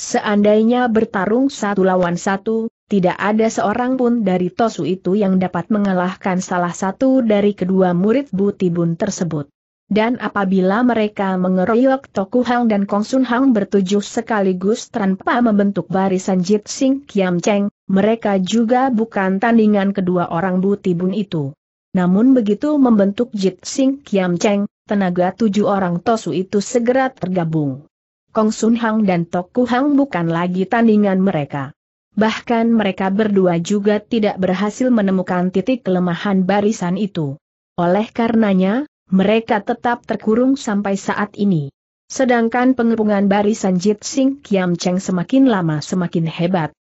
Seandainya bertarung satu lawan satu, tidak ada seorang pun dari Tosu itu yang dapat mengalahkan salah satu dari kedua murid Butibun tersebut. Dan apabila mereka mengeroyok Toku Hang dan Kong Sun Hang bertujuh sekaligus tanpa membentuk barisan Jit Sing Kiam Cheng, mereka juga bukan tandingan kedua orang Butibun itu. Namun begitu membentuk Jit Sing Kiam Cheng, tenaga tujuh orang Tosu itu segera tergabung. Kong Sun Hang dan Toku Hang bukan lagi tandingan mereka. Bahkan mereka berdua juga tidak berhasil menemukan titik kelemahan barisan itu. Oleh karenanya, mereka tetap terkurung sampai saat ini. Sedangkan pengepungan barisan Jitsing, Kiam Cheng semakin lama semakin hebat.